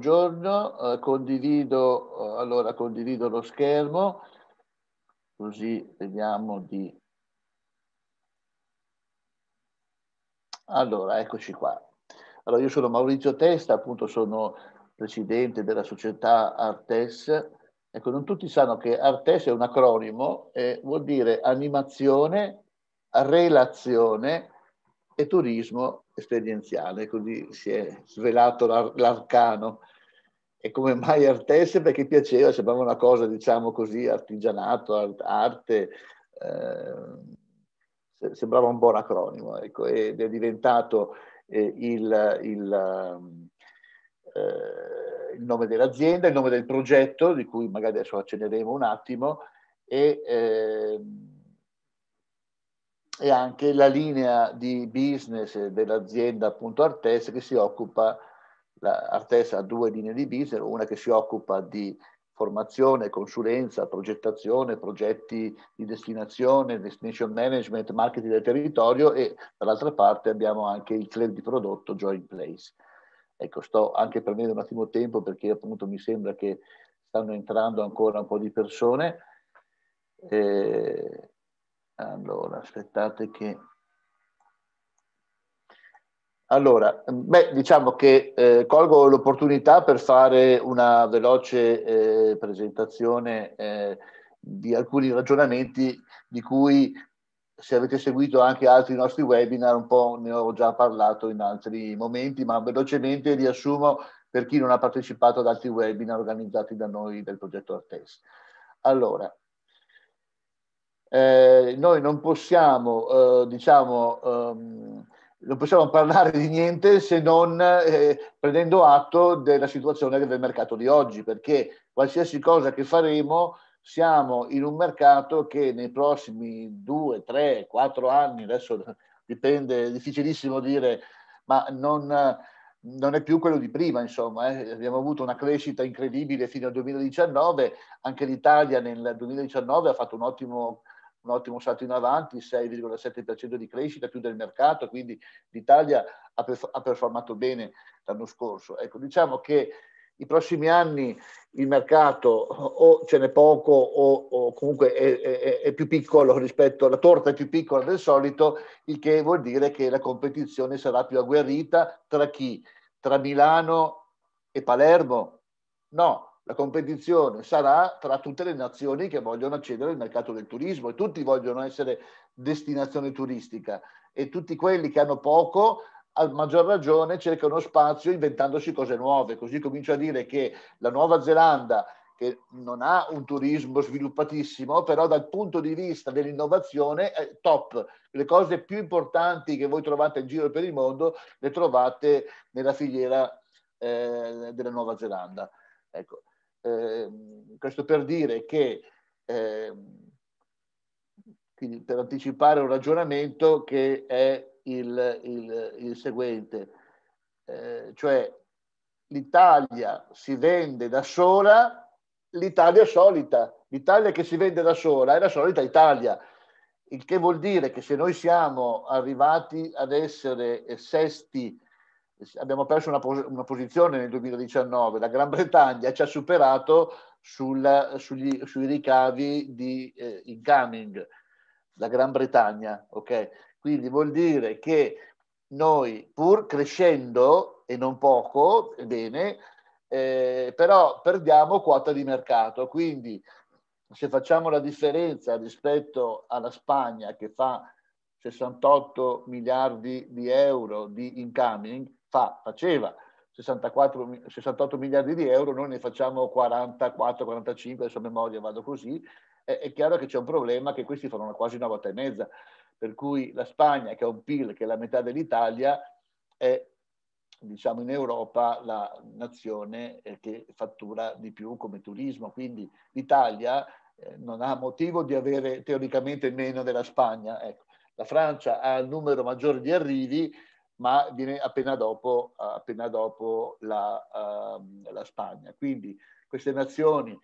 buongiorno, eh, condivido, eh, allora condivido lo schermo, così vediamo di... Allora, eccoci qua. Allora, io sono Maurizio Testa, appunto sono presidente della società Artes. Ecco, non tutti sanno che Artes è un acronimo e vuol dire animazione, relazione e turismo esperienziale, così si è svelato l'ar- l'arcano. E come mai Artese? Perché piaceva, sembrava una cosa, diciamo così, artigianato, art- arte, eh, sembrava un buon acronimo, ecco, ed è diventato eh, il, il, eh, il, nome dell'azienda, il nome del progetto, di cui magari adesso accenneremo un attimo, e ehm, e anche la linea di business dell'azienda appunto Artes che si occupa, la, Artes ha due linee di business, una che si occupa di formazione, consulenza, progettazione, progetti di destinazione, destination management, marketing del territorio e dall'altra parte abbiamo anche il club di prodotto Join Place. Ecco, sto anche prendendo un attimo tempo perché appunto mi sembra che stanno entrando ancora un po' di persone. Eh, allora, aspettate che... Allora, beh, diciamo che eh, colgo l'opportunità per fare una veloce eh, presentazione eh, di alcuni ragionamenti di cui se avete seguito anche altri nostri webinar, un po' ne ho già parlato in altri momenti, ma velocemente riassumo per chi non ha partecipato ad altri webinar organizzati da noi del progetto Artes. Allora, eh, noi non possiamo, eh, diciamo, ehm, non possiamo parlare di niente se non eh, prendendo atto della situazione del mercato di oggi, perché qualsiasi cosa che faremo siamo in un mercato che nei prossimi due, tre, quattro anni, adesso dipende, è difficilissimo dire, ma non, non è più quello di prima, insomma, eh. abbiamo avuto una crescita incredibile fino al 2019, anche l'Italia nel 2019 ha fatto un ottimo un ottimo salto in avanti, 6,7% di crescita più del mercato, quindi l'Italia ha, perf- ha performato bene l'anno scorso. Ecco, diciamo che i prossimi anni il mercato o ce n'è poco o, o comunque è, è, è, più piccolo rispetto alla torta è più piccola del solito, il che vuol dire che la competizione sarà più agguerrita tra chi? Tra Milano e Palermo? No, la competizione sarà tra tutte le nazioni che vogliono accedere al mercato del turismo e tutti vogliono essere destinazione turistica e tutti quelli che hanno poco a maggior ragione cercano spazio inventandosi cose nuove. Così comincio a dire che la Nuova Zelanda, che non ha un turismo sviluppatissimo, però dal punto di vista dell'innovazione è top. Le cose più importanti che voi trovate in giro per il mondo le trovate nella filiera eh, della Nuova Zelanda. Ecco. Ehm, questo per dire che ehm, quindi per anticipare un ragionamento che è il, il, il seguente, eh, cioè l'Italia si vende da sola, l'Italia solita, l'Italia che si vende da sola è la solita Italia, il che vuol dire che se noi siamo arrivati ad essere sesti abbiamo perso una, pos- una, posizione nel 2019, la Gran Bretagna ci ha superato sul, sugli, sui ricavi di eh, incoming, la Gran Bretagna, ok? Quindi vuol dire che noi pur crescendo, e non poco, bene, eh, però perdiamo quota di mercato, quindi se facciamo la differenza rispetto alla Spagna che fa 68 miliardi di euro di incoming, fa, faceva 64, 68 miliardi di euro, noi ne facciamo 44, 45, adesso a memoria vado così, è, è chiaro che c'è un problema che questi fanno quasi una volta e mezza, per cui la Spagna, che ha un PIL che è la metà dell'Italia, è diciamo in Europa la nazione eh, che fattura di più come turismo, quindi l'Italia eh, non ha motivo di avere teoricamente meno della Spagna. Ecco. La Francia ha il numero maggiore di arrivi, ma viene appena dopo, appena dopo la, uh, la, Spagna. Quindi queste nazioni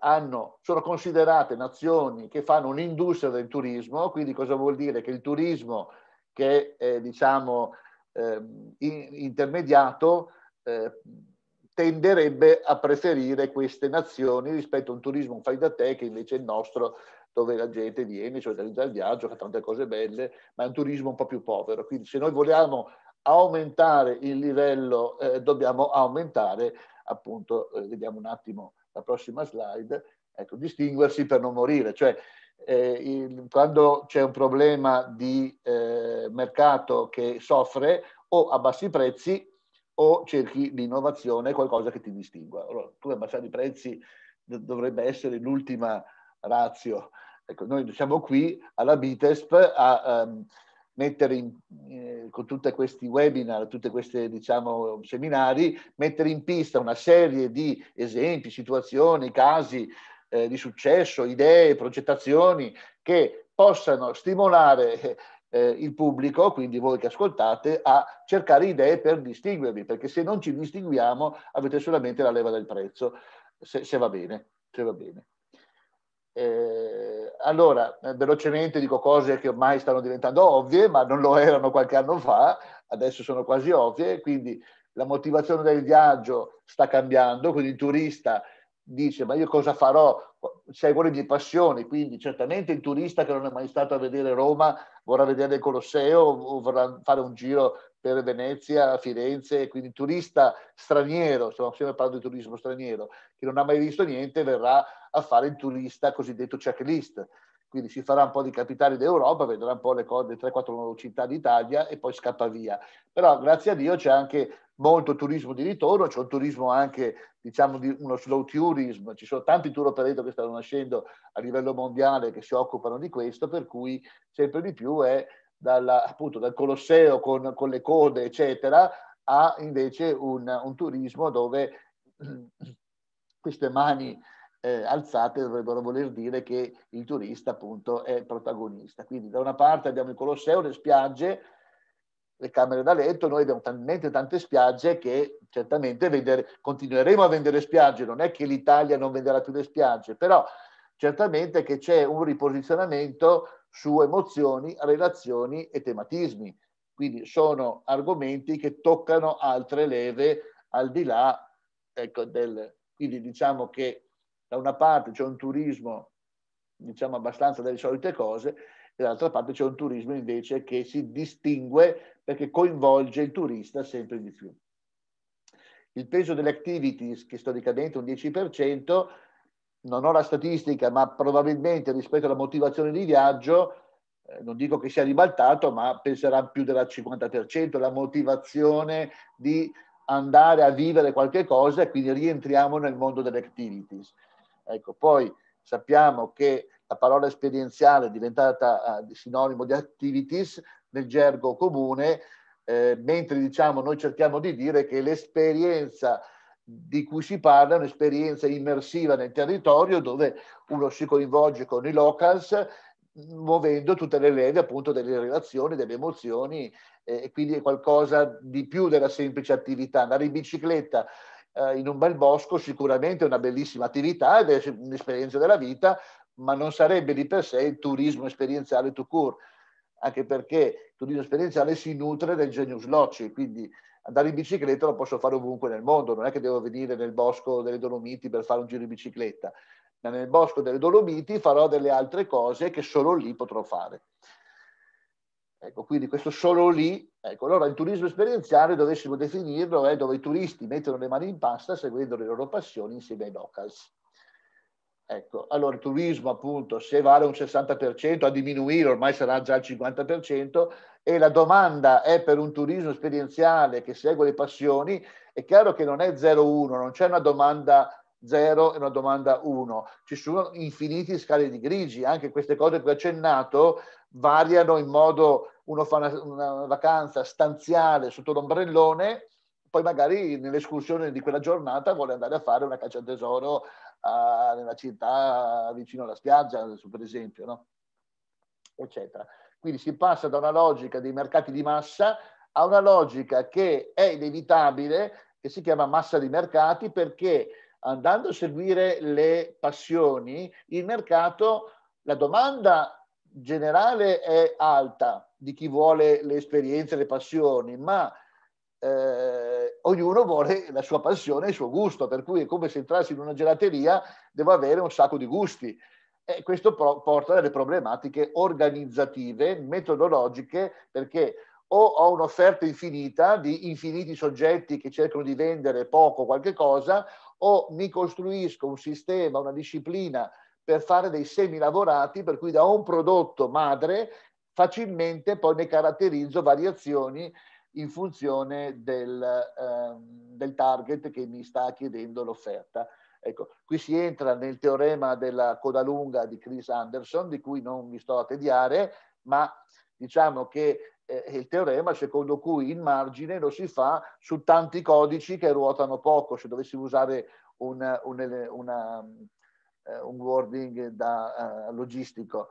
hanno, sono considerate nazioni che fanno un'industria del turismo, quindi cosa vuol dire? Che il turismo che è diciamo, eh, intermediato eh, tenderebbe a preferire queste nazioni rispetto a un turismo fai da te che invece è il nostro dove la gente viene, cioè organizza il viaggio, fa tante cose belle, ma è un turismo un po' più povero. Quindi se noi vogliamo aumentare il livello, eh, dobbiamo aumentare, appunto, eh, vediamo un attimo la prossima slide, ecco, distinguersi per non morire. Cioè, eh, il, quando c'è un problema di eh, mercato che soffre, o a bassi prezzi o cerchi l'innovazione, qualcosa che ti distingua. Allora, come abbassare i prezzi dovrebbe essere l'ultima razio. Ecco, noi siamo qui alla Bitesp a um, mettere in, eh, con tutti questi webinar, tutti questi diciamo, seminari, mettere in pista una serie di esempi, situazioni, casi eh, di successo, idee, progettazioni che possano stimolare eh, eh, il pubblico, quindi voi che ascoltate, a cercare idee per distinguervi, perché se non ci distinguiamo avete solamente la leva del prezzo, se, se va bene. Se va bene. Eh, allora, eh, velocemente dico cose che ormai stanno diventando ovvie, ma non lo erano qualche anno fa, adesso sono quasi ovvie, quindi la motivazione del viaggio sta cambiando, quindi il turista dice ma io cosa farò? Seguo le mie passioni, quindi certamente il turista che non è mai stato a vedere Roma vorrà vedere il Colosseo o vorrà fare un giro per Venezia, Firenze, quindi il turista straniero, stiamo sempre parlando di turismo straniero, che non ha mai visto niente verrà a fare il turista cosiddetto checklist. Quindi si farà un po' di capitali d'Europa, vedrà un po' le cose, 3-4 città d'Italia e poi scappa via. Però grazie a Dio c'è anche molto turismo di ritorno, c'è un turismo anche, diciamo, di uno slow tourism, ci sono tanti tour operator che stanno nascendo a livello mondiale che si occupano di questo, per cui sempre di più è dalla, appunto dal Colosseo con, con, le code, eccetera, a invece un, un turismo dove queste mani eh, alzate dovrebbero voler dire che il turista appunto è protagonista. Quindi da una parte abbiamo il Colosseo, le spiagge, le camere da letto, noi abbiamo talmente tante spiagge che certamente vendere, continueremo a vendere spiagge, non è che l'Italia non venderà più le spiagge, però certamente che c'è un riposizionamento su emozioni, relazioni e tematismi. Quindi sono argomenti che toccano altre leve al di là ecco, del... Quindi diciamo che da una parte c'è un turismo diciamo abbastanza delle solite cose e dall'altra parte c'è un turismo invece che si distingue perché coinvolge il turista sempre di più. Il peso delle activities, che storicamente è un 10%, non ho la statistica, ma probabilmente rispetto alla motivazione di viaggio, eh, non dico che sia ribaltato, ma penserà più del 50% la motivazione di andare a vivere qualche cosa e quindi rientriamo nel mondo delle activities. Ecco, poi sappiamo che la parola esperienziale è diventata uh, sinonimo di activities nel gergo comune, eh, mentre diciamo, noi cerchiamo di dire che l'esperienza di cui si parla è un'esperienza immersiva nel territorio dove uno si coinvolge con i locals muovendo tutte le leve appunto delle relazioni, delle emozioni eh, e quindi è qualcosa di più della semplice attività. Andare in bicicletta eh, in un bel bosco sicuramente è una bellissima attività ed è un'esperienza della vita, ma non sarebbe di per sé il turismo esperienziale to court, anche perché il turismo esperienziale si nutre del genius loci, quindi andare in bicicletta lo posso fare ovunque nel mondo, non è che devo venire nel bosco delle Dolomiti per fare un giro in bicicletta, ma nel bosco delle Dolomiti farò delle altre cose che solo lì potrò fare. Ecco, quindi questo solo lì, ecco, allora il turismo esperienziale dovessimo definirlo è dove i turisti mettono le mani in pasta seguendo le loro passioni insieme ai locals. Ecco, allora il turismo appunto se vale un 60% a diminuire, ormai sarà già il 50% e la domanda è per un turismo esperienziale che segue le passioni, è chiaro che non è 0-1, non c'è una domanda 0 e una domanda 1, ci sono infiniti scali di grigi, anche queste cose che ho accennato variano in modo, uno fa una, una vacanza stanziale sotto l'ombrellone poi magari nell'escursione di quella giornata vuole andare a fare una caccia al tesoro uh, nella città vicino alla spiaggia, per esempio, no? eccetera. Quindi si passa da una logica dei mercati di massa a una logica che è inevitabile, che si chiama massa di mercati, perché andando a seguire le passioni, il mercato, la domanda generale è alta di chi vuole le esperienze, le passioni, ma eh, ognuno vuole la sua passione e il suo gusto, per cui è come se entrassi in una gelateria, devo avere un sacco di gusti. E questo pro- porta delle problematiche organizzative, metodologiche, perché o ho un'offerta infinita di infiniti soggetti che cercano di vendere poco qualche cosa, o mi costruisco un sistema, una disciplina per fare dei semi lavorati, per cui da un prodotto madre facilmente poi ne caratterizzo variazioni in funzione del, eh, del target che mi sta chiedendo l'offerta. Ecco, qui si entra nel teorema della coda lunga di Chris Anderson, di cui non mi sto a tediare, ma diciamo che eh, è il teorema secondo cui il margine lo si fa su tanti codici che ruotano poco. Se dovessimo usare un, un, una, eh, un wording da, uh, logistico,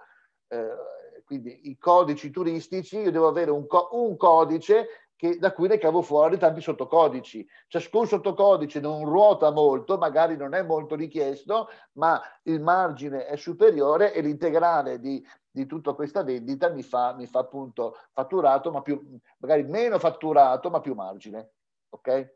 eh, quindi i codici turistici, io devo avere un, co un codice che, da cui ne cavo fuori tanti sottocodici. Ciascun sottocodice non ruota molto, magari non è molto richiesto, ma il margine è superiore e l'integrale di, di tutta questa vendita mi fa, mi fa, appunto fatturato, ma più, magari meno fatturato, ma più margine. Ok?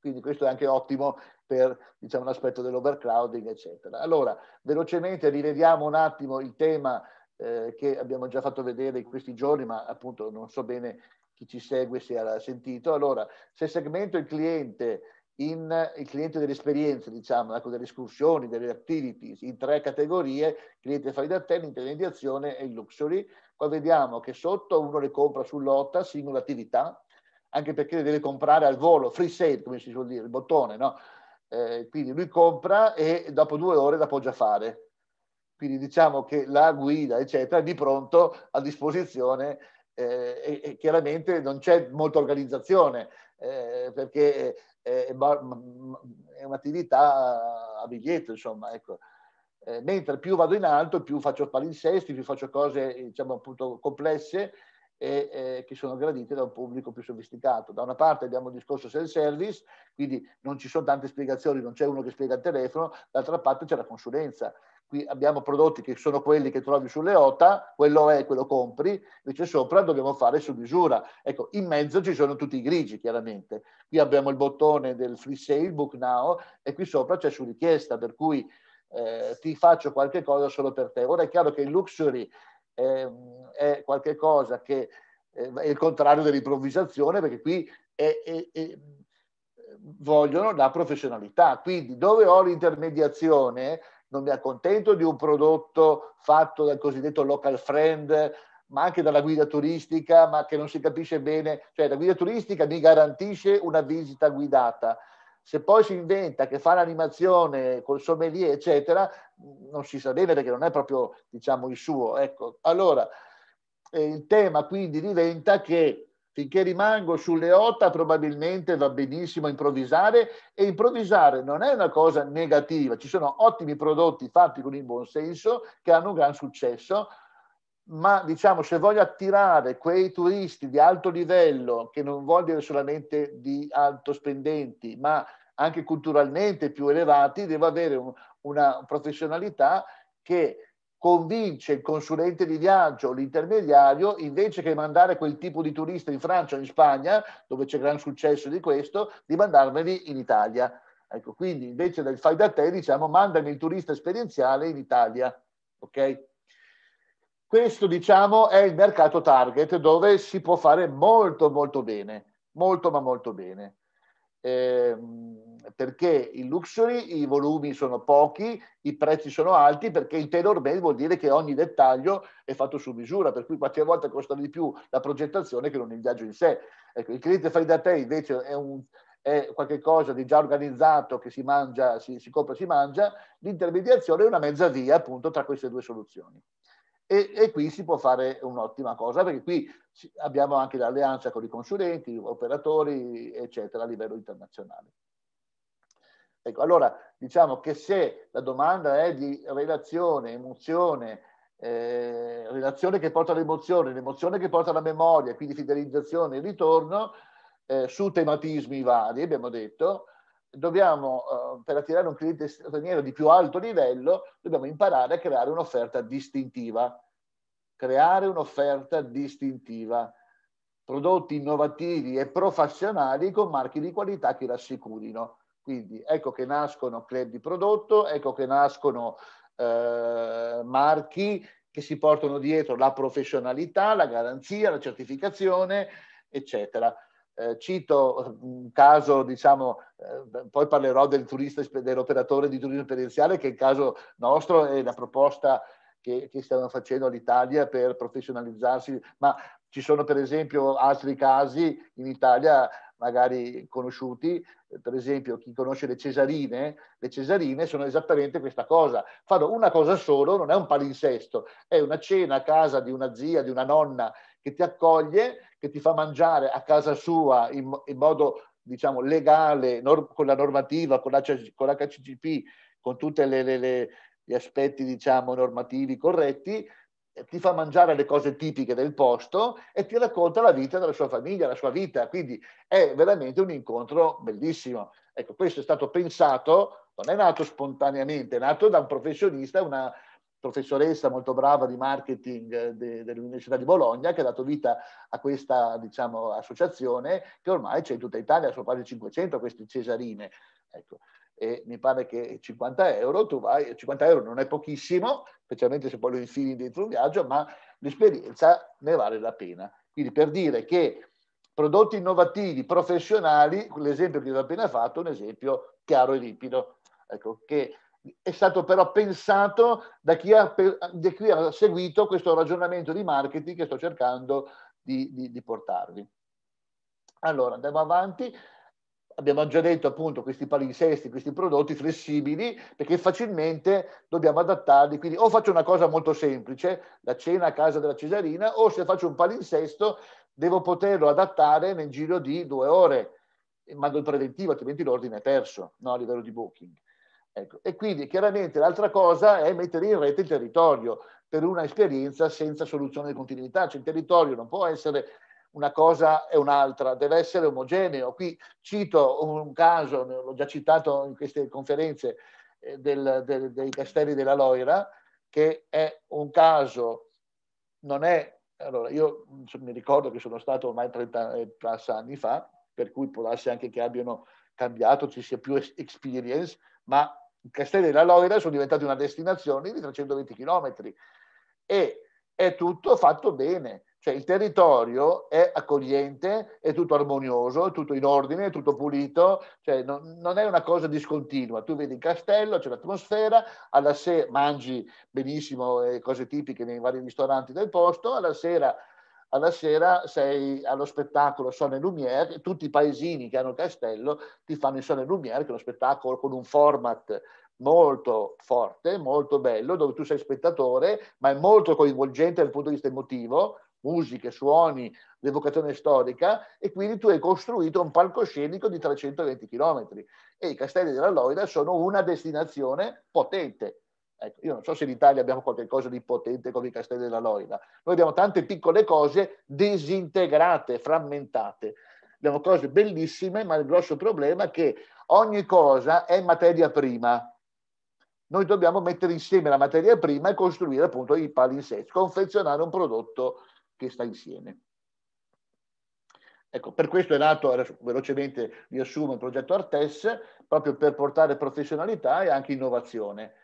Quindi questo è anche ottimo per diciamo, l'aspetto dell'overcrowding, eccetera. Allora, velocemente rivediamo un attimo il tema eh, che abbiamo già fatto vedere in questi giorni, ma appunto non so bene chi ci segue si era sentito. Allora, se segmento il cliente, in, il cliente delle esperienze, diciamo, ecco, delle escursioni, delle activities, in tre categorie, cliente fai da te, l'intermediazione e il luxury, qua vediamo che sotto uno le compra sull'otta, singola attività, anche perché le deve comprare al volo, free sale, come si suol dire, il bottone, no? Eh, quindi lui compra e dopo due ore la può già fare. Quindi diciamo che la guida, eccetera, è di pronto a disposizione eh, e, e, chiaramente non c'è molta organizzazione eh, perché eh, è, è, è un'attività a biglietto, insomma, ecco. eh, mentre più vado in alto, più faccio palinsesti, più faccio cose, diciamo, appunto complesse e che sono gradite da un pubblico più sofisticato. Da una parte abbiamo il discorso self-service, quindi non ci sono tante spiegazioni, non c'è uno che spiega il telefono, dall'altra parte c'è la consulenza qui abbiamo prodotti che sono quelli che trovi sulle OTA, quello è, quello compri, invece sopra dobbiamo fare su misura. Ecco, in mezzo ci sono tutti i grigi, chiaramente. Qui abbiamo il bottone del free sale, book now, e qui sopra c'è su richiesta, per cui eh, ti faccio qualche cosa solo per te. Ora è chiaro che il luxury eh, è qualcosa che eh, è il contrario dell'improvvisazione, perché qui è, è, è vogliono la professionalità. Quindi dove ho l'intermediazione non mi accontento di un prodotto fatto dal cosiddetto local friend, ma anche dalla guida turistica, ma che non si capisce bene, cioè la guida turistica mi garantisce una visita guidata. Se poi si inventa che fa l'animazione col sommelier, eccetera, non si sa bene perché non è proprio, diciamo, il suo. Ecco, allora eh, il tema quindi diventa che Finché rimango sulle otta probabilmente va benissimo improvvisare e improvvisare non è una cosa negativa, ci sono ottimi prodotti fatti con il buon senso che hanno un gran successo, ma diciamo se voglio attirare quei turisti di alto livello, che non vuol dire solamente di alto spendenti, ma anche culturalmente più elevati, devo avere un, una professionalità che convince il consulente di viaggio, l'intermediario, invece che mandare quel tipo di turista in Francia o in Spagna, dove c'è gran successo di questo, di mandarmeli in Italia. Ecco, quindi invece del fai da te diciamo mandami il turista esperienziale in Italia. Ok? Questo diciamo è il mercato target dove si può fare molto molto bene, molto ma molto bene eh, perché in luxury i volumi sono pochi, i prezzi sono alti, perché il tailor made vuol dire che ogni dettaglio è fatto su misura, per cui qualche volta costa di più la progettazione che non il viaggio in sé. Ecco, il cliente fai da te invece è un, è qualcosa di già organizzato che si mangia, si, si compra e si mangia, l'intermediazione è una mezza via appunto tra queste due soluzioni. E, e, qui si può fare un'ottima cosa perché qui abbiamo anche l'alleanza con i consulenti, operatori, eccetera, a livello internazionale. Ecco, allora diciamo che se la domanda è di relazione, emozione, eh, relazione che porta all'emozione, l'emozione che porta alla memoria, quindi fidelizzazione e ritorno, eh, su tematismi vari, abbiamo detto, dobbiamo, eh, per attirare un cliente straniero di più alto livello, dobbiamo imparare a creare un'offerta distintiva. Creare un'offerta distintiva. Prodotti innovativi e professionali con marchi di qualità che l'assicurino. Quindi ecco che nascono club di prodotto, ecco che nascono eh, marchi che si portano dietro la professionalità, la garanzia, la certificazione, eccetera. Eh, cito un mm, caso, diciamo, eh, poi parlerò del turista, dell'operatore di turismo esperienziale, che è il caso nostro e la proposta che, che stiamo facendo all'Italia per professionalizzarsi, ma ci sono per esempio altri casi in Italia magari conosciuti, per esempio chi conosce le Cesarine, le Cesarine sono esattamente questa cosa, fanno una cosa solo, non è un palinsesto, è una cena a casa di una zia, di una nonna che ti accoglie, che ti fa mangiare a casa sua in, in modo diciamo, legale, nor, con la normativa, con, la, con l'HCCP, con tutti gli aspetti diciamo, normativi corretti, eh, ti fa mangiare le cose tipiche del posto e ti racconta la vita della sua famiglia, la sua vita. Quindi è veramente un incontro bellissimo. Ecco, questo è stato pensato, non è nato spontaneamente, è nato da un professionista, una, professoressa molto brava di marketing eh, de, dell'Università di Bologna che ha dato vita a questa diciamo, associazione che ormai c'è in tutta Italia, sono quasi 500 queste cesarine. Ecco. E mi pare che 50 euro, tu vai, 50 euro non è pochissimo, specialmente se poi lo infili dentro un viaggio, ma l'esperienza ne vale la pena. Quindi per dire che prodotti innovativi, professionali, l'esempio che vi ho appena fatto è un esempio chiaro e limpido, ecco, che è stato però pensato da chi ha, da chi ha seguito questo ragionamento di marketing che sto cercando di, di, di portarvi. Allora, andiamo avanti abbiamo già detto appunto questi palinsesti, questi prodotti flessibili, perché facilmente dobbiamo adattarli. Quindi o faccio una cosa molto semplice, la cena a casa della Cesarina, o se faccio un palinsesto devo poterlo adattare nel giro di due ore. Mando il preventivo, altrimenti l'ordine è perso no, a livello di booking. Ecco. E quindi chiaramente l'altra cosa è mettere in rete il territorio per una esperienza senza soluzione di continuità, cioè il territorio non può essere una cosa e un'altra, deve essere omogeneo. Qui cito un caso, l'ho già citato in queste conferenze, eh, del, del, dei castelli della Loira, che è un caso, non è... Allora, io mi ricordo che sono stato ormai 30 eh, plus anni fa, per cui può darsi anche che abbiano cambiato, ci sia più experience, ma i Castelli della Loira sono diventati una destinazione di 320 km e è tutto fatto bene, cioè il territorio è accogliente, è tutto armonioso, è tutto in ordine, è tutto pulito, cioè non, non, è una cosa discontinua, tu vedi il castello, c'è l'atmosfera, alla sera mangi benissimo eh, cose tipiche nei vari ristoranti del posto, alla sera alla sera sei allo spettacolo Sonne Lumière, tutti i paesini che hanno il castello ti fanno il Sonne Lumière, che è uno spettacolo con un format molto forte, molto bello, dove tu sei spettatore, ma è molto coinvolgente dal punto di vista emotivo, musiche, suoni, l'evocazione storica, e quindi tu hai costruito un palcoscenico di 320 km. E i castelli della Loira sono una destinazione potente, Ecco, io non so se in Italia abbiamo qualcosa di potente come i castelli della Loira. Noi abbiamo tante piccole cose disintegrate, frammentate. Abbiamo cose bellissime, ma il grosso problema è che ogni cosa è materia prima. Noi dobbiamo mettere insieme la materia prima e costruire appunto i palinsetti, confezionare un prodotto che sta insieme. Ecco, per questo è nato, velocemente riassumo, il progetto Artes, proprio per portare professionalità e anche innovazione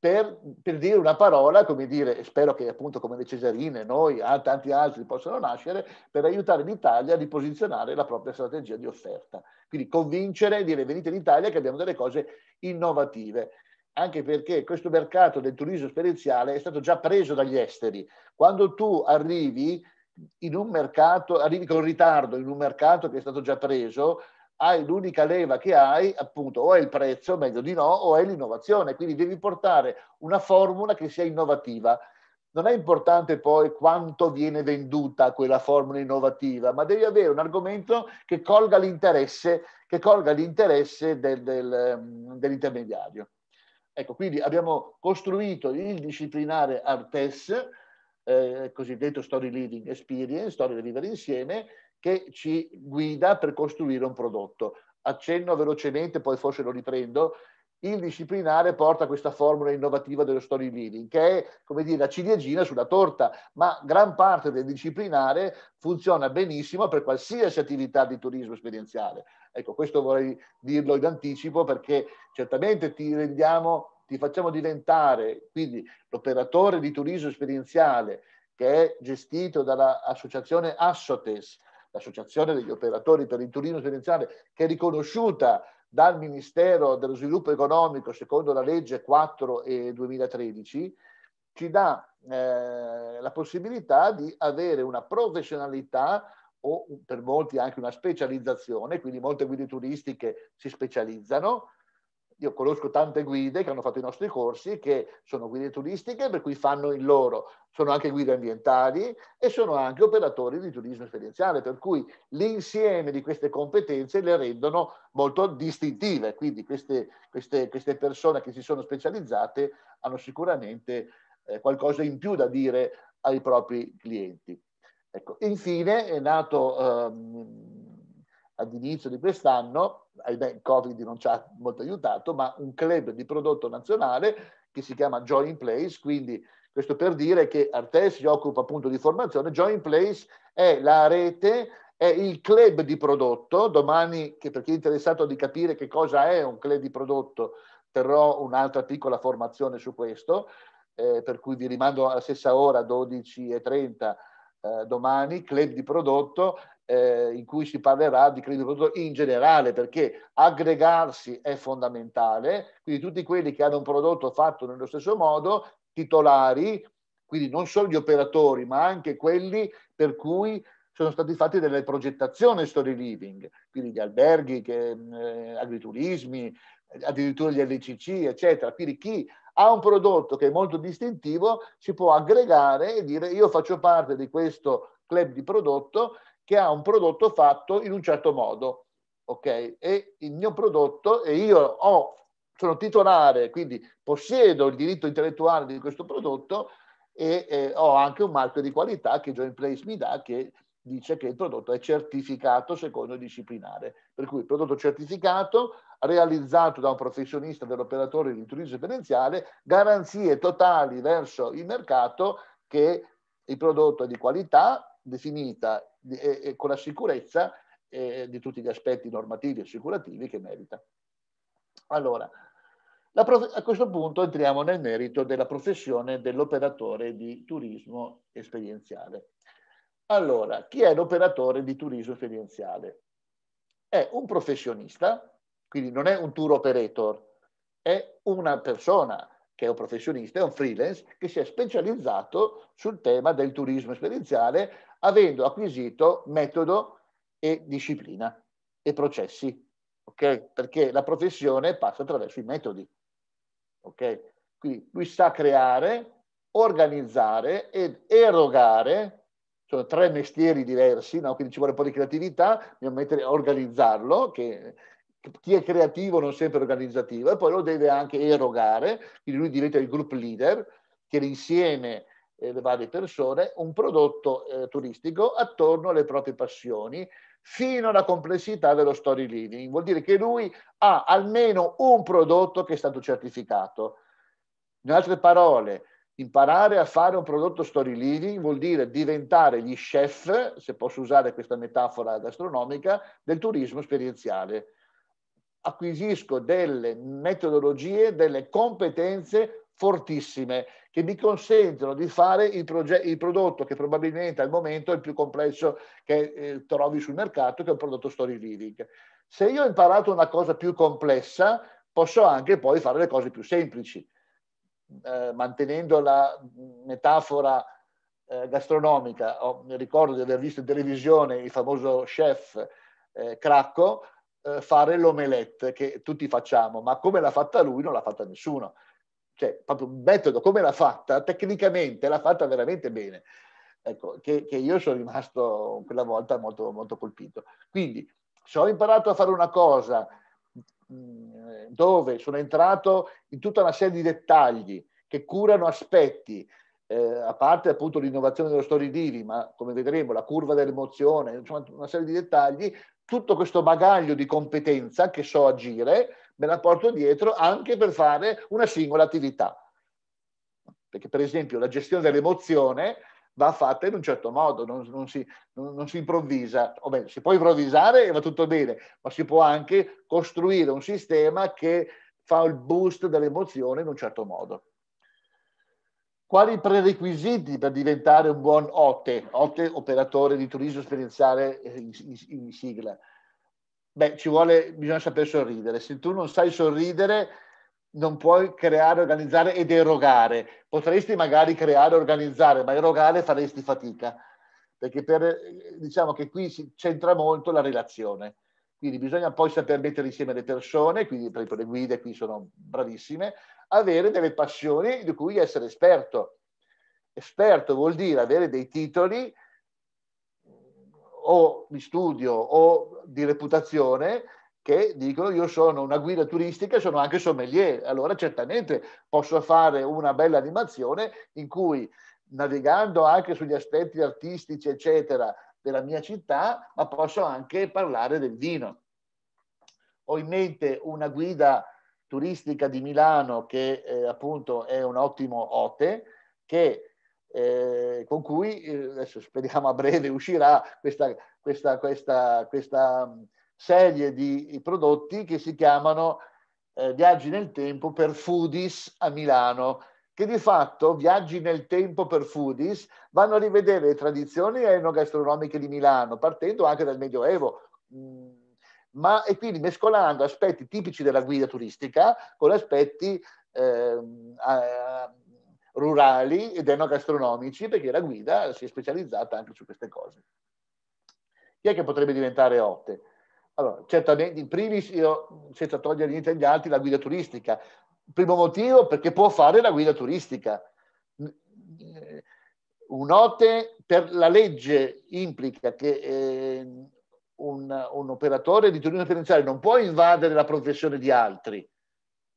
per, per, dire una parola, come dire, e spero che appunto come le Cesarine, noi, a ah, tanti altri possano nascere, per aiutare l'Italia a riposizionare la propria strategia di offerta. Quindi convincere, dire venite in Italia che abbiamo delle cose innovative anche perché questo mercato del turismo esperienziale è stato già preso dagli esteri. Quando tu arrivi in un mercato, arrivi con ritardo in un mercato che è stato già preso, hai l'unica leva che hai, appunto, o è il prezzo, meglio di no, o è l'innovazione. Quindi devi portare una formula che sia innovativa. Non è importante poi quanto viene venduta quella formula innovativa, ma devi avere un argomento che colga l'interesse, che colga l'interesse del, del, ehm, dell'intermediario. Ecco, quindi abbiamo costruito il disciplinare Artes, eh, cosiddetto Story Living Experience, Storia da vivere insieme, che ci guida per costruire un prodotto. Accenno velocemente, poi forse lo riprendo, il disciplinare porta questa formula innovativa dello story leading, che è come dire la ciliegina sulla torta, ma gran parte del disciplinare funziona benissimo per qualsiasi attività di turismo esperienziale. Ecco, questo vorrei dirlo in anticipo perché certamente ti rendiamo, ti facciamo diventare quindi l'operatore di turismo esperienziale che è gestito dall'associazione Assotes, l'Associazione degli Operatori per il Turismo Tendenziale, che è riconosciuta dal Ministero dello Sviluppo Economico secondo la legge 4 e 2013, ci dà eh, la possibilità di avere una professionalità o per molti anche una specializzazione, quindi molte guide turistiche si specializzano, io conosco tante guide che hanno fatto i nostri corsi che sono guide turistiche, per cui fanno il loro, sono anche guide ambientali e sono anche operatori di turismo esperienziale, per cui l'insieme di queste competenze le rendono molto distintive, quindi queste, queste, queste persone che si sono specializzate hanno sicuramente eh, qualcosa in più da dire ai propri clienti. Ecco. Infine è nato... Ehm, all'inizio di quest'anno, il Covid non ci ha molto aiutato, ma un club di prodotto nazionale che si chiama Join Place, quindi questo per dire che Arte si occupa appunto di formazione, Join Place è la rete, è il club di prodotto, domani che per chi è interessato di capire che cosa è un club di prodotto terrò un'altra piccola formazione su questo, eh, per cui vi rimando alla stessa ora 12.30 eh, domani Club di Prodotto eh, in cui si parlerà di Club di Prodotto in generale perché aggregarsi è fondamentale, quindi tutti quelli che hanno un prodotto fatto nello stesso modo, titolari, quindi non solo gli operatori ma anche quelli per cui sono stati fatti delle progettazioni story living, quindi gli alberghi, che, eh, agriturismi, addirittura gli LCC, eccetera. Quindi chi a un prodotto che è molto distintivo si può aggregare e dire io faccio parte di questo club di prodotto che ha un prodotto fatto in un certo modo, ok? E il mio prodotto e io ho, sono titolare, quindi possiedo il diritto intellettuale di questo prodotto e eh, ho anche un marchio di qualità che Joint Place mi dà che dice che il prodotto è certificato secondo il disciplinare. Per cui il prodotto certificato realizzato da un professionista dell'operatore di turismo esperienziale, garanzie totali verso il mercato che il prodotto è di qualità definita e, e con la sicurezza eh, di tutti gli aspetti normativi e assicurativi che merita. Allora, a questo punto entriamo nel merito della professione dell'operatore di turismo esperienziale. Allora, chi è l'operatore di turismo esperienziale? È un professionista quindi non è un tour operator, è una persona che è un professionista, è un freelance, che si è specializzato sul tema del turismo esperienziale, avendo acquisito metodo e disciplina e processi, ok? perché la professione passa attraverso i metodi. Okay? Quindi lui sa creare, organizzare ed erogare, sono tre mestieri diversi, no? quindi ci vuole un po' di creatività, dobbiamo mettere, organizzarlo, che chi è creativo non sempre organizzativo e poi lo deve anche erogare, quindi lui diventa il group leader che insieme eh, le varie persone un prodotto eh, turistico attorno alle proprie passioni fino alla complessità dello story living. Vuol dire che lui ha almeno un prodotto che è stato certificato. In altre parole, imparare a fare un prodotto story living vuol dire diventare gli chef, se posso usare questa metafora gastronomica, del turismo esperienziale acquisisco delle metodologie, delle competenze fortissime che mi consentono di fare il, proget- il prodotto che probabilmente al momento è il più complesso che eh, trovi sul mercato, che è un prodotto story living. Se io ho imparato una cosa più complessa, posso anche poi fare le cose più semplici. Eh, mantenendo la metafora eh, gastronomica, oh, ricordo di aver visto in televisione il famoso chef eh, Cracco eh, fare l'omelette che tutti facciamo, ma come l'ha fatta lui non l'ha fatta nessuno. Cioè, proprio un metodo, come l'ha fatta, tecnicamente l'ha fatta veramente bene. Ecco, che, che io sono rimasto quella volta molto, molto colpito. Quindi, se ho imparato a fare una cosa mm, dove sono entrato in tutta una serie di dettagli che curano aspetti, eh, a parte appunto l'innovazione dello story dealing, ma come vedremo la curva dell'emozione, insomma una serie di dettagli, tutto questo bagaglio di competenza che so agire, me la porto dietro anche per fare una singola attività. Perché per esempio la gestione dell'emozione va fatta in un certo modo, non, non, si, non, non si, improvvisa. O bene, si può improvvisare e va tutto bene, ma si può anche costruire un sistema che fa il boost dell'emozione in un certo modo. Quali prerequisiti per diventare un buon OTE, OTE operatore di turismo esperienziale eh, in, in sigla? Beh, ci vuole, bisogna saper sorridere. Se tu non sai sorridere, non puoi creare, organizzare ed erogare. Potresti magari creare, organizzare, ma erogare faresti fatica, perché per, eh, diciamo che qui si c'entra molto la relazione. Quindi bisogna poi saper mettere insieme le persone, quindi per le guide qui sono bravissime, avere delle passioni di cui essere esperto. Esperto vuol dire avere dei titoli o di studio o di reputazione che dicono io sono una guida turistica e sono anche sommelier. Allora certamente posso fare una bella animazione in cui navigando anche sugli aspetti artistici, eccetera, della mia città, ma posso anche parlare del vino. Ho in mente una guida turistica di Milano che eh, appunto è un ottimo ote che, eh, con cui eh, adesso speriamo a breve uscirà questa, questa, questa, questa mm, serie di prodotti che si chiamano eh, Viaggi nel tempo per Foodies a Milano che di fatto viaggi nel tempo per foodies vanno a rivedere le tradizioni enogastronomiche di Milano partendo anche dal Medioevo mh, mm, ma e quindi mescolando aspetti tipici della guida turistica con aspetti eh, rurali ed enogastronomici, perché la guida si è specializzata anche su queste cose. Chi è che potrebbe diventare OTE? Allora, certamente, in primis, io, senza togliere niente agli altri, la guida turistica. Primo motivo, perché può fare la guida turistica. Eh, un OTE per la legge implica che eh, un, un operatore di turismo finanziario non può invadere la professione di altri.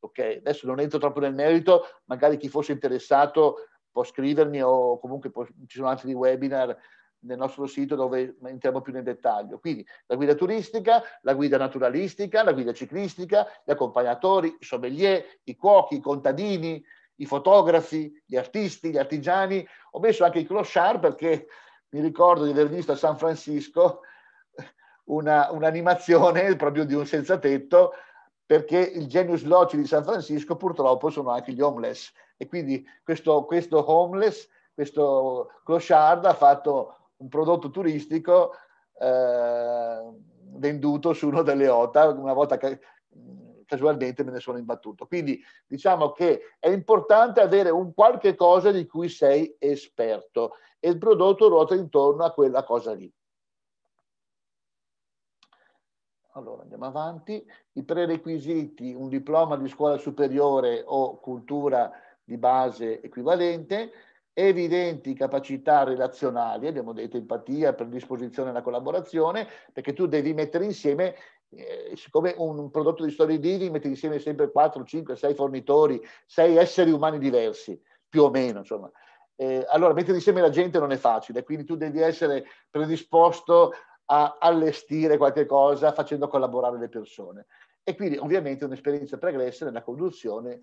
Ok, Adesso non entro troppo nel merito, magari chi fosse interessato può scrivermi o comunque può, ci sono altri webinar nel nostro sito dove entriamo più nel dettaglio. Quindi la guida turistica, la guida naturalistica, la guida ciclistica, gli accompagnatori, i sommelier, i cuochi, i contadini, i fotografi, gli artisti, gli artigiani. Ho messo anche i clochard perché mi ricordo di aver visto a San Francisco una, un'animazione proprio di un senza tetto, perché il genius loci di San Francisco purtroppo sono anche gli homeless. E quindi questo, questo homeless, questo clochard ha fatto un prodotto turistico eh, venduto su uno delle OTA, una volta che mm, casualmente me ne sono imbattuto. Quindi diciamo che è importante avere un qualche cosa di cui sei esperto e il prodotto ruota intorno a quella cosa lì. Allora, andiamo avanti. I prerequisiti, un diploma di scuola superiore o cultura di base equivalente, evidenti capacità relazionali, abbiamo detto empatia, predisposizione alla collaborazione, perché tu devi mettere insieme, eh, siccome un prodotto di story dealing metti insieme sempre 4, 5, 6 fornitori, 6 esseri umani diversi, più o meno, insomma. Eh, allora mettere insieme la gente non è facile, quindi tu devi essere predisposto a allestire qualche cosa facendo collaborare le persone. E quindi ovviamente un'esperienza pregressa nella conduzione,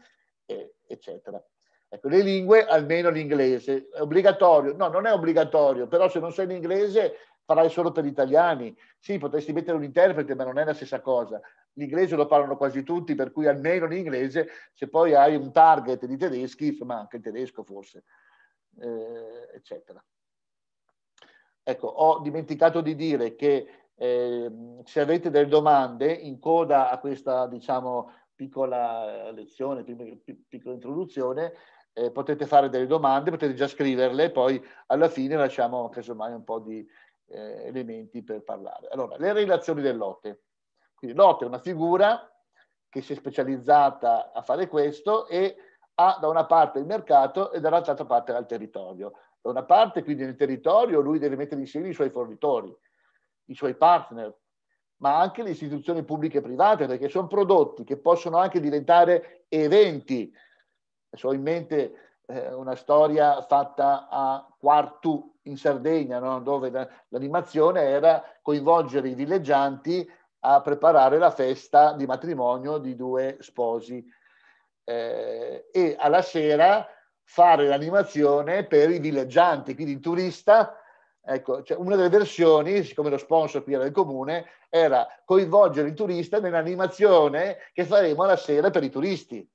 eh, eccetera. Ecco, le lingue, almeno l'inglese, è obbligatorio. No, non è obbligatorio, però se non sai l'inglese farai solo per gli italiani. Sì, potresti mettere un interprete, ma non è la stessa cosa. L'inglese lo parlano quasi tutti, per cui almeno l'inglese, se poi hai un target di tedeschi, insomma anche il tedesco forse, eh, eccetera. Ecco, ho dimenticato di dire che eh, se avete delle domande in coda a questa, diciamo, piccola eh, lezione, piccola introduzione, eh, potete fare delle domande, potete già scriverle, poi alla fine lasciamo casomai un po' di eh, elementi per parlare. Allora, le relazioni del Lotte. Quindi Lotte è una figura che si è specializzata a fare questo e ha da una parte il mercato e dall'altra parte il territorio. Da una parte, quindi nel territorio, lui deve mettere insieme i suoi fornitori, i suoi partner, ma anche le istituzioni pubbliche e private, perché sono prodotti che possono anche diventare eventi. ho in mente eh, una storia fatta a Quartu in Sardegna, no? dove l'animazione era coinvolgere i villeggianti a preparare la festa di matrimonio di due sposi. Eh, e alla sera fare l'animazione per i villeggianti, quindi il turista. Ecco, cioè una delle versioni, siccome lo sponsor qui era il comune, era coinvolgere il turista nell'animazione che faremo la sera per i turisti.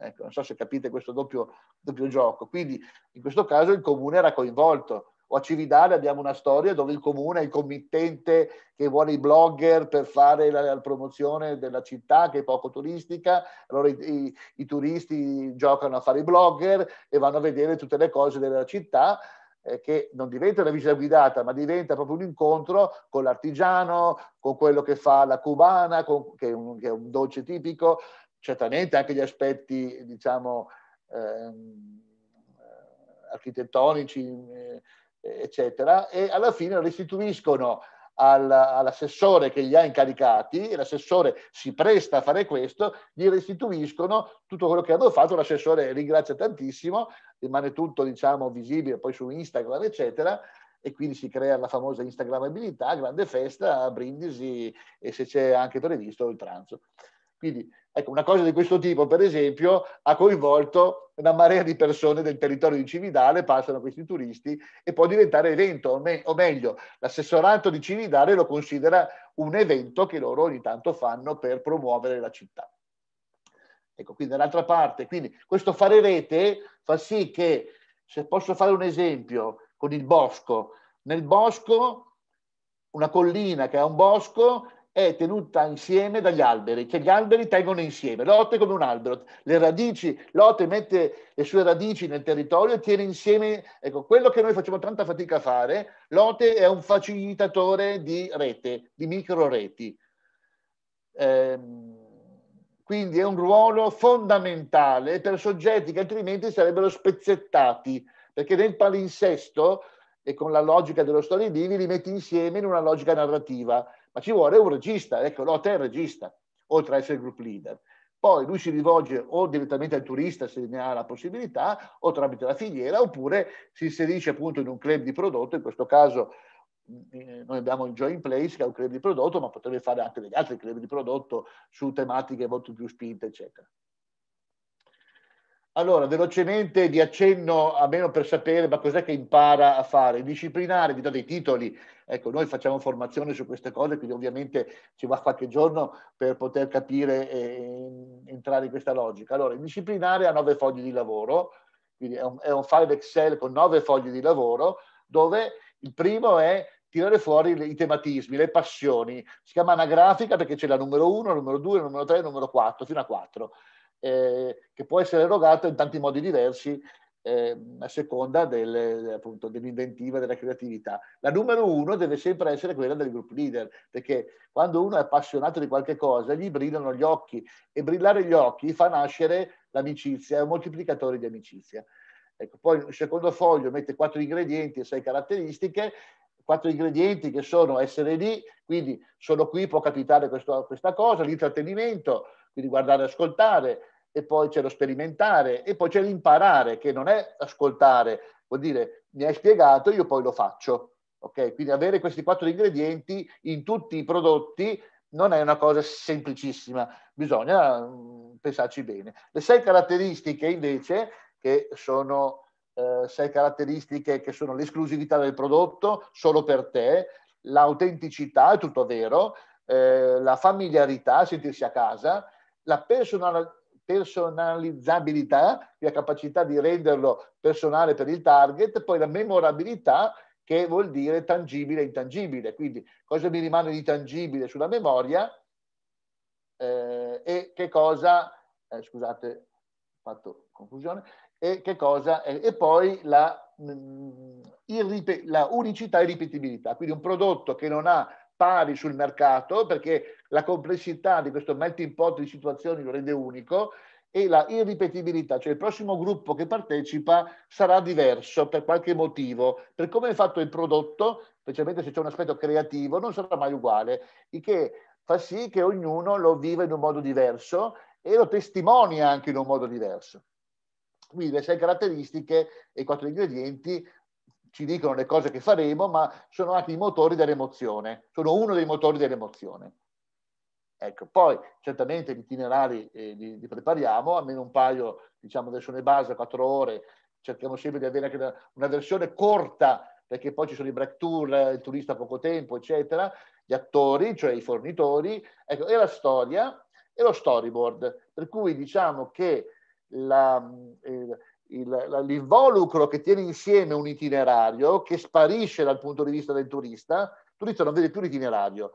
Ecco, non so se capite questo doppio, doppio gioco. Quindi in questo caso il comune era coinvolto o a Cividale abbiamo una storia dove il comune è il committente che vuole i blogger per fare la, la promozione della città che è poco turistica, allora i, i, i, turisti giocano a fare i blogger e vanno a vedere tutte le cose della città eh, che non diventa una visita guidata, ma diventa proprio un incontro con l'artigiano, con quello che fa la cubana, con, che, è un, che è un dolce tipico, certamente anche gli aspetti, diciamo, ehm, architettonici, eh, eccetera, e alla fine lo restituiscono all'assessore che li ha incaricati, e l'assessore si presta a fare questo, gli restituiscono tutto quello che hanno fatto, l'assessore ringrazia tantissimo, rimane tutto diciamo visibile poi su Instagram, eccetera, e quindi si crea la famosa Instagramabilità, grande festa Brindisi e se c'è anche previsto il pranzo. Quindi ecco, una cosa di questo tipo, per esempio, ha coinvolto una marea di persone del territorio di Cividale passano questi turisti e può diventare evento, o, me- o meglio, l'assessorato di Cividale lo considera un evento che loro ogni tanto fanno per promuovere la città. Ecco, quindi dall'altra parte, quindi questo fare rete fa sì che, se posso fare un esempio con il bosco, nel bosco, una collina che ha un bosco, è tenuta insieme dagli alberi, che gli alberi tengono insieme. Lotte come un albero, le radici, Lotte mette le sue radici nel territorio e tiene insieme, ecco, quello che noi facciamo tanta fatica a fare, Lotte è un facilitatore di rete, di micro reti. Ehm, quindi è un ruolo fondamentale per soggetti che altrimenti sarebbero spezzettati, perché nel palinsesto e con la logica dello storytelling li metti insieme in una logica narrativa ma ci vuole un regista, ecco, Lotte è il regista, oltre ad essere il group leader. Poi lui si rivolge o direttamente al turista se ne ha la possibilità, o tramite la filiera, oppure si inserisce appunto in un club di prodotto, in questo caso mm, eh, noi abbiamo il Join Place che è un club di prodotto, ma potrebbe fare anche degli altri club di prodotto su tematiche molto più spinte, eccetera. Allora, velocemente vi accenno, almeno per sapere, ma cos'è che impara a fare? disciplinare, vi do dei titoli, Ecco, noi facciamo formazione su queste cose, quindi ovviamente ci va qualche giorno per poter capire e entrare in questa logica. Allora, il disciplinare ha nove fogli di lavoro, quindi è un, è un file Excel con nove fogli di lavoro, dove il primo è tirare fuori i tematismi, le passioni. Si chiama anagrafica perché c'è la numero 1, numero 2, numero 3, numero 4, fino a 4, eh, che può essere erogata in tanti modi diversi eh, a seconda del, dell'inventiva, della creatività. La numero uno deve sempre essere quella del group leader, perché quando uno è appassionato di qualche cosa gli brillano gli occhi e brillare gli occhi fa nascere l'amicizia, è un moltiplicatore di amicizia. Ecco, poi il secondo foglio mette quattro ingredienti e sei caratteristiche, quattro ingredienti che sono essere lì, quindi sono qui, può capitare questo, questa cosa, l'intrattenimento, quindi guardare e ascoltare, e poi c'è lo sperimentare e poi c'è l'imparare, che non è ascoltare, vuol dire mi hai spiegato, io poi lo faccio. Okay? Quindi avere questi quattro ingredienti in tutti i prodotti non è una cosa semplicissima, bisogna mm, pensarci bene. Le sei caratteristiche invece, che sono eh, sei caratteristiche che sono l'esclusività del prodotto, solo per te, l'autenticità, è tutto vero, eh, la familiarità, sentirsi a casa, la personalità personalizzabilità, la capacità di renderlo personale per il target, poi la memorabilità che vuol dire tangibile e intangibile. Quindi cosa mi rimane di tangibile sulla memoria eh, e che cosa, eh, scusate, ho fatto confusione, e che cosa, eh, e poi la, mh, mm, il, la unicità e ripetibilità. Quindi un prodotto che non ha pari sul mercato perché la complessità di questo melting pot di situazioni lo rende unico e la irripetibilità, cioè il prossimo gruppo che partecipa sarà diverso per qualche motivo, per come è fatto il prodotto, specialmente se c'è un aspetto creativo, non sarà mai uguale, il che fa sì che ognuno lo viva in un modo diverso e lo testimonia anche in un modo diverso. Quindi le sei caratteristiche e i quattro ingredienti ci dicono le cose che faremo, ma sono anche i motori dell'emozione, sono uno dei motori dell'emozione. Ecco, poi certamente gli itinerari eh, li, li, prepariamo, almeno un paio, diciamo adesso ne base, quattro ore, cerchiamo sempre di avere anche una, una versione corta, perché poi ci sono i break tour, eh, il turista a poco tempo, eccetera, gli attori, cioè i fornitori, ecco, e la storia e lo storyboard, per cui diciamo che la, eh, il, l'involucro che tiene insieme un itinerario, che sparisce dal punto di vista del turista, il turista non vede più l'itinerario,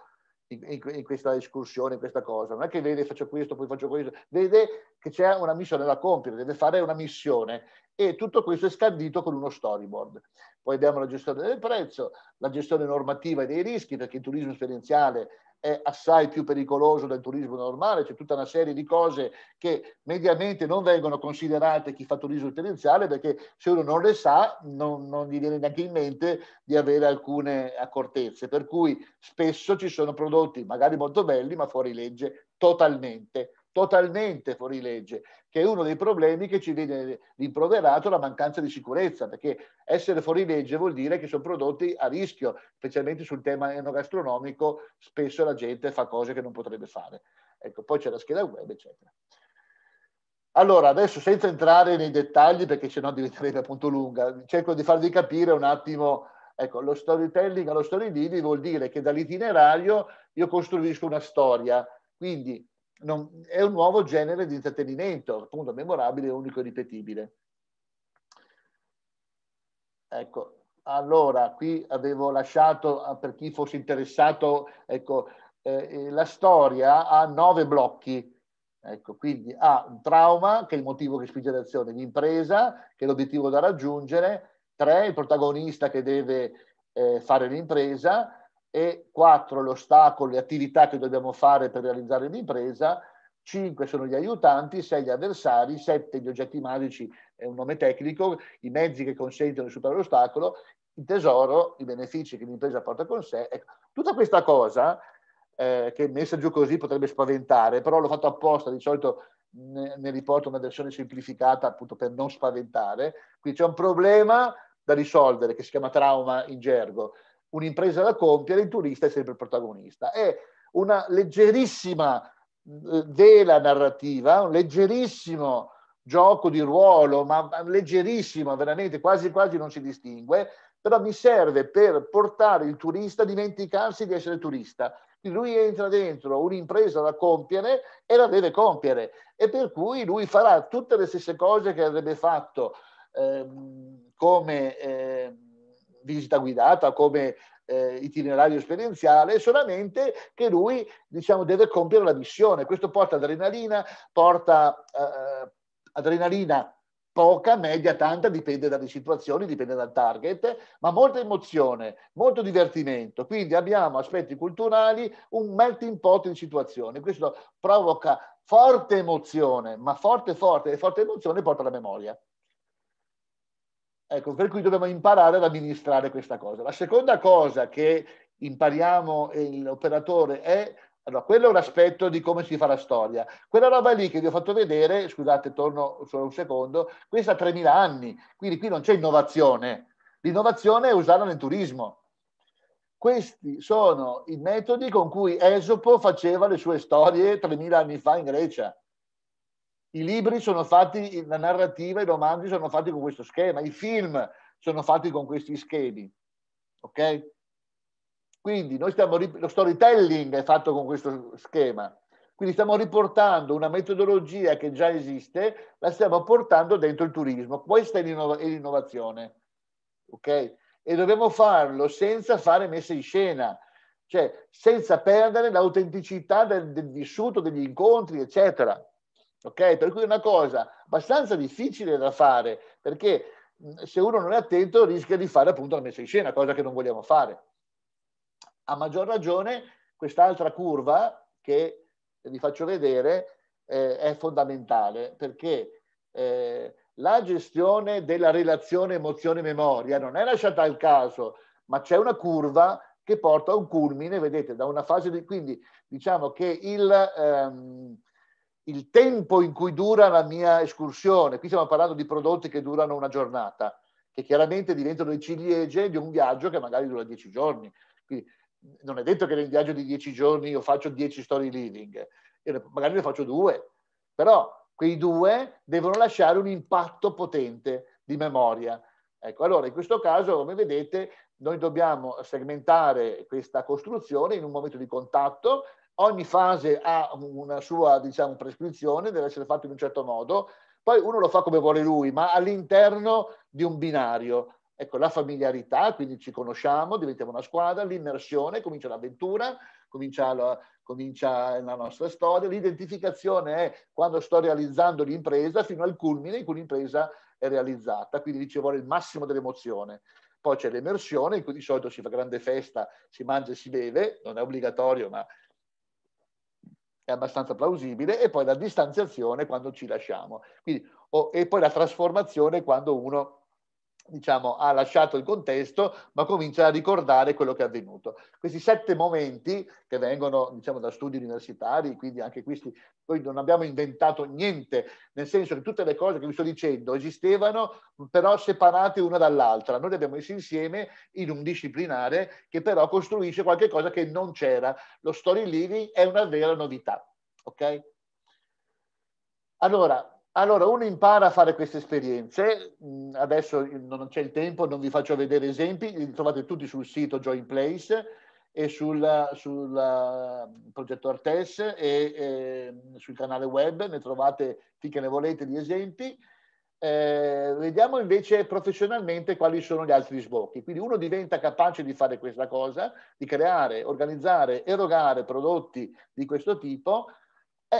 in, in, questa escursione, in questa cosa. Non è che vede faccio questo, poi faccio questo, vede che c'è una missione da compiere, deve fare una missione e tutto questo è scandito con uno storyboard. Poi abbiamo la gestione del prezzo, la gestione normativa e dei rischi, perché il turismo esperienziale è assai più pericoloso del turismo normale, c'è tutta una serie di cose che mediamente non vengono considerate chi fa turismo tendenziale perché se uno non le sa non, non, gli viene neanche in mente di avere alcune accortezze, per cui spesso ci sono prodotti magari molto belli ma fuori legge totalmente totalmente fuori legge, che è uno dei problemi che ci viene rimproverato la mancanza di sicurezza, perché essere fuori legge vuol dire che sono prodotti a rischio, specialmente sul tema enogastronomico, spesso la gente fa cose che non potrebbe fare. Ecco, poi c'è la scheda web, eccetera. Allora, adesso senza entrare nei dettagli, perché sennò diventerebbe appunto lunga, cerco di farvi capire un attimo Ecco, lo storytelling allo story leading vuol dire che dall'itinerario io costruisco una storia, quindi non, è un nuovo genere di intrattenimento, appunto memorabile, unico e ripetibile. Ecco, allora qui avevo lasciato per chi fosse interessato, ecco, eh, eh la storia ha nove blocchi. Ecco, quindi ha un trauma, che è il motivo che spinge l'azione, l'impresa, che è l'obiettivo da raggiungere, tre, il protagonista che deve eh, fare l'impresa, e 4 l'ostacolo, le attività che dobbiamo fare per realizzare l'impresa, 5 sono gli aiutanti, 6 gli avversari, 7 gli oggetti magici, è un nome tecnico, i mezzi che consentono di superare l'ostacolo, il tesoro, i benefici che l'impresa porta con sé. Ecco, tutta questa cosa, eh, che messa giù così potrebbe spaventare, però l'ho fatto apposta, di solito ne, ne riporto una versione semplificata appunto per non spaventare. Qui c'è un problema da risolvere che si chiama trauma in gergo un'impresa da compiere, il turista è sempre il protagonista. È una leggerissima eh, vela narrativa, un leggerissimo gioco di ruolo, ma leggerissimo, veramente quasi quasi non si distingue, però mi serve per portare il turista a dimenticarsi di essere turista. Lui entra dentro un'impresa da compiere e la deve compiere e per cui lui farà tutte le stesse cose che avrebbe fatto ehm, come... Eh, visita guidata, come eh, itinerario esperienziale, solamente che lui diciamo, deve compiere la missione. Questo porta adrenalina, porta eh, adrenalina poca, media, tanta, dipende dalle situazioni, dipende dal target, ma molta emozione, molto divertimento. Quindi abbiamo aspetti culturali, un melting pot in situazioni. Questo provoca forte emozione, ma forte, forte, e forte emozione porta alla memoria. Ecco, per cui dobbiamo imparare ad amministrare questa cosa. La seconda cosa che impariamo l'operatore è, allora, quello è un aspetto di come si fa la storia. Quella roba lì che vi ho fatto vedere, scusate, torno solo un secondo, questa ha 3.000 anni, quindi qui non c'è innovazione. L'innovazione è usarla nel turismo. Questi sono i metodi con cui Esopo faceva le sue storie 3.000 anni fa in Grecia. I libri sono fatti, la narrativa, i romanzi sono fatti con questo schema, i film sono fatti con questi schemi. Ok? Quindi noi stiamo, lo storytelling è fatto con questo schema. Quindi stiamo riportando una metodologia che già esiste, la stiamo portando dentro il turismo. Questa è, l'innovazione. Ok? E dobbiamo farlo senza fare messa in scena, cioè senza perdere l'autenticità del, del vissuto, degli incontri, eccetera ok? Per cui è una cosa abbastanza difficile da fare, perché se uno non è attento rischia di fare appunto la messa in scena, cosa che non vogliamo fare. A maggior ragione quest'altra curva che vi faccio vedere eh, è fondamentale perché eh, la gestione della relazione emozione-memoria non è lasciata al caso, ma c'è una curva che porta a un culmine, vedete, da una fase di... Quindi diciamo che il... Ehm, il tempo in cui dura la mia escursione. Qui stiamo parlando di prodotti che durano una giornata, che chiaramente diventano i ciliegie di un viaggio che magari dura dieci giorni. Quindi non è detto che nel viaggio di dieci giorni io faccio dieci story living, io magari ne faccio due, però quei due devono lasciare un impatto potente di memoria. Ecco, allora in questo caso, come vedete, noi dobbiamo segmentare questa costruzione in un momento di contatto ogni fase ha una sua diciamo, prescrizione, deve essere fatto in un certo modo, poi uno lo fa come vuole lui, ma all'interno di un binario. Ecco, la familiarità, quindi ci conosciamo, diventiamo una squadra, l'immersione, comincia l'avventura, comincia la, comincia la nostra storia, l'identificazione è quando sto realizzando l'impresa fino al culmine in cui l'impresa è realizzata, quindi lì ci vuole il massimo dell'emozione. Poi c'è l'emersione, in cui di solito si fa grande festa, si mangia e si beve, non è obbligatorio, ma è abbastanza plausibile, e poi la distanziazione quando ci lasciamo. Quindi, oh, e poi la trasformazione quando uno diciamo, ha lasciato il contesto, ma comincia a ricordare quello che è avvenuto. Questi sette momenti che vengono, diciamo, da studi universitari, quindi anche questi, noi non abbiamo inventato niente, nel senso che tutte le cose che vi sto dicendo esistevano, però separate una dall'altra. Noi le abbiamo messe insieme in un disciplinare che però costruisce qualcosa che non c'era. Lo story living è una vera novità, ok? Allora, allora, uno impara a fare queste esperienze, adesso non c'è il tempo, non vi faccio vedere esempi, li trovate tutti sul sito Join Place e sul, sul progetto Artes e, e, sul canale web, ne trovate finché ne volete di esempi. Eh, vediamo invece professionalmente quali sono gli altri sbocchi. Quindi uno diventa capace di fare questa cosa, di creare, organizzare, erogare prodotti di questo tipo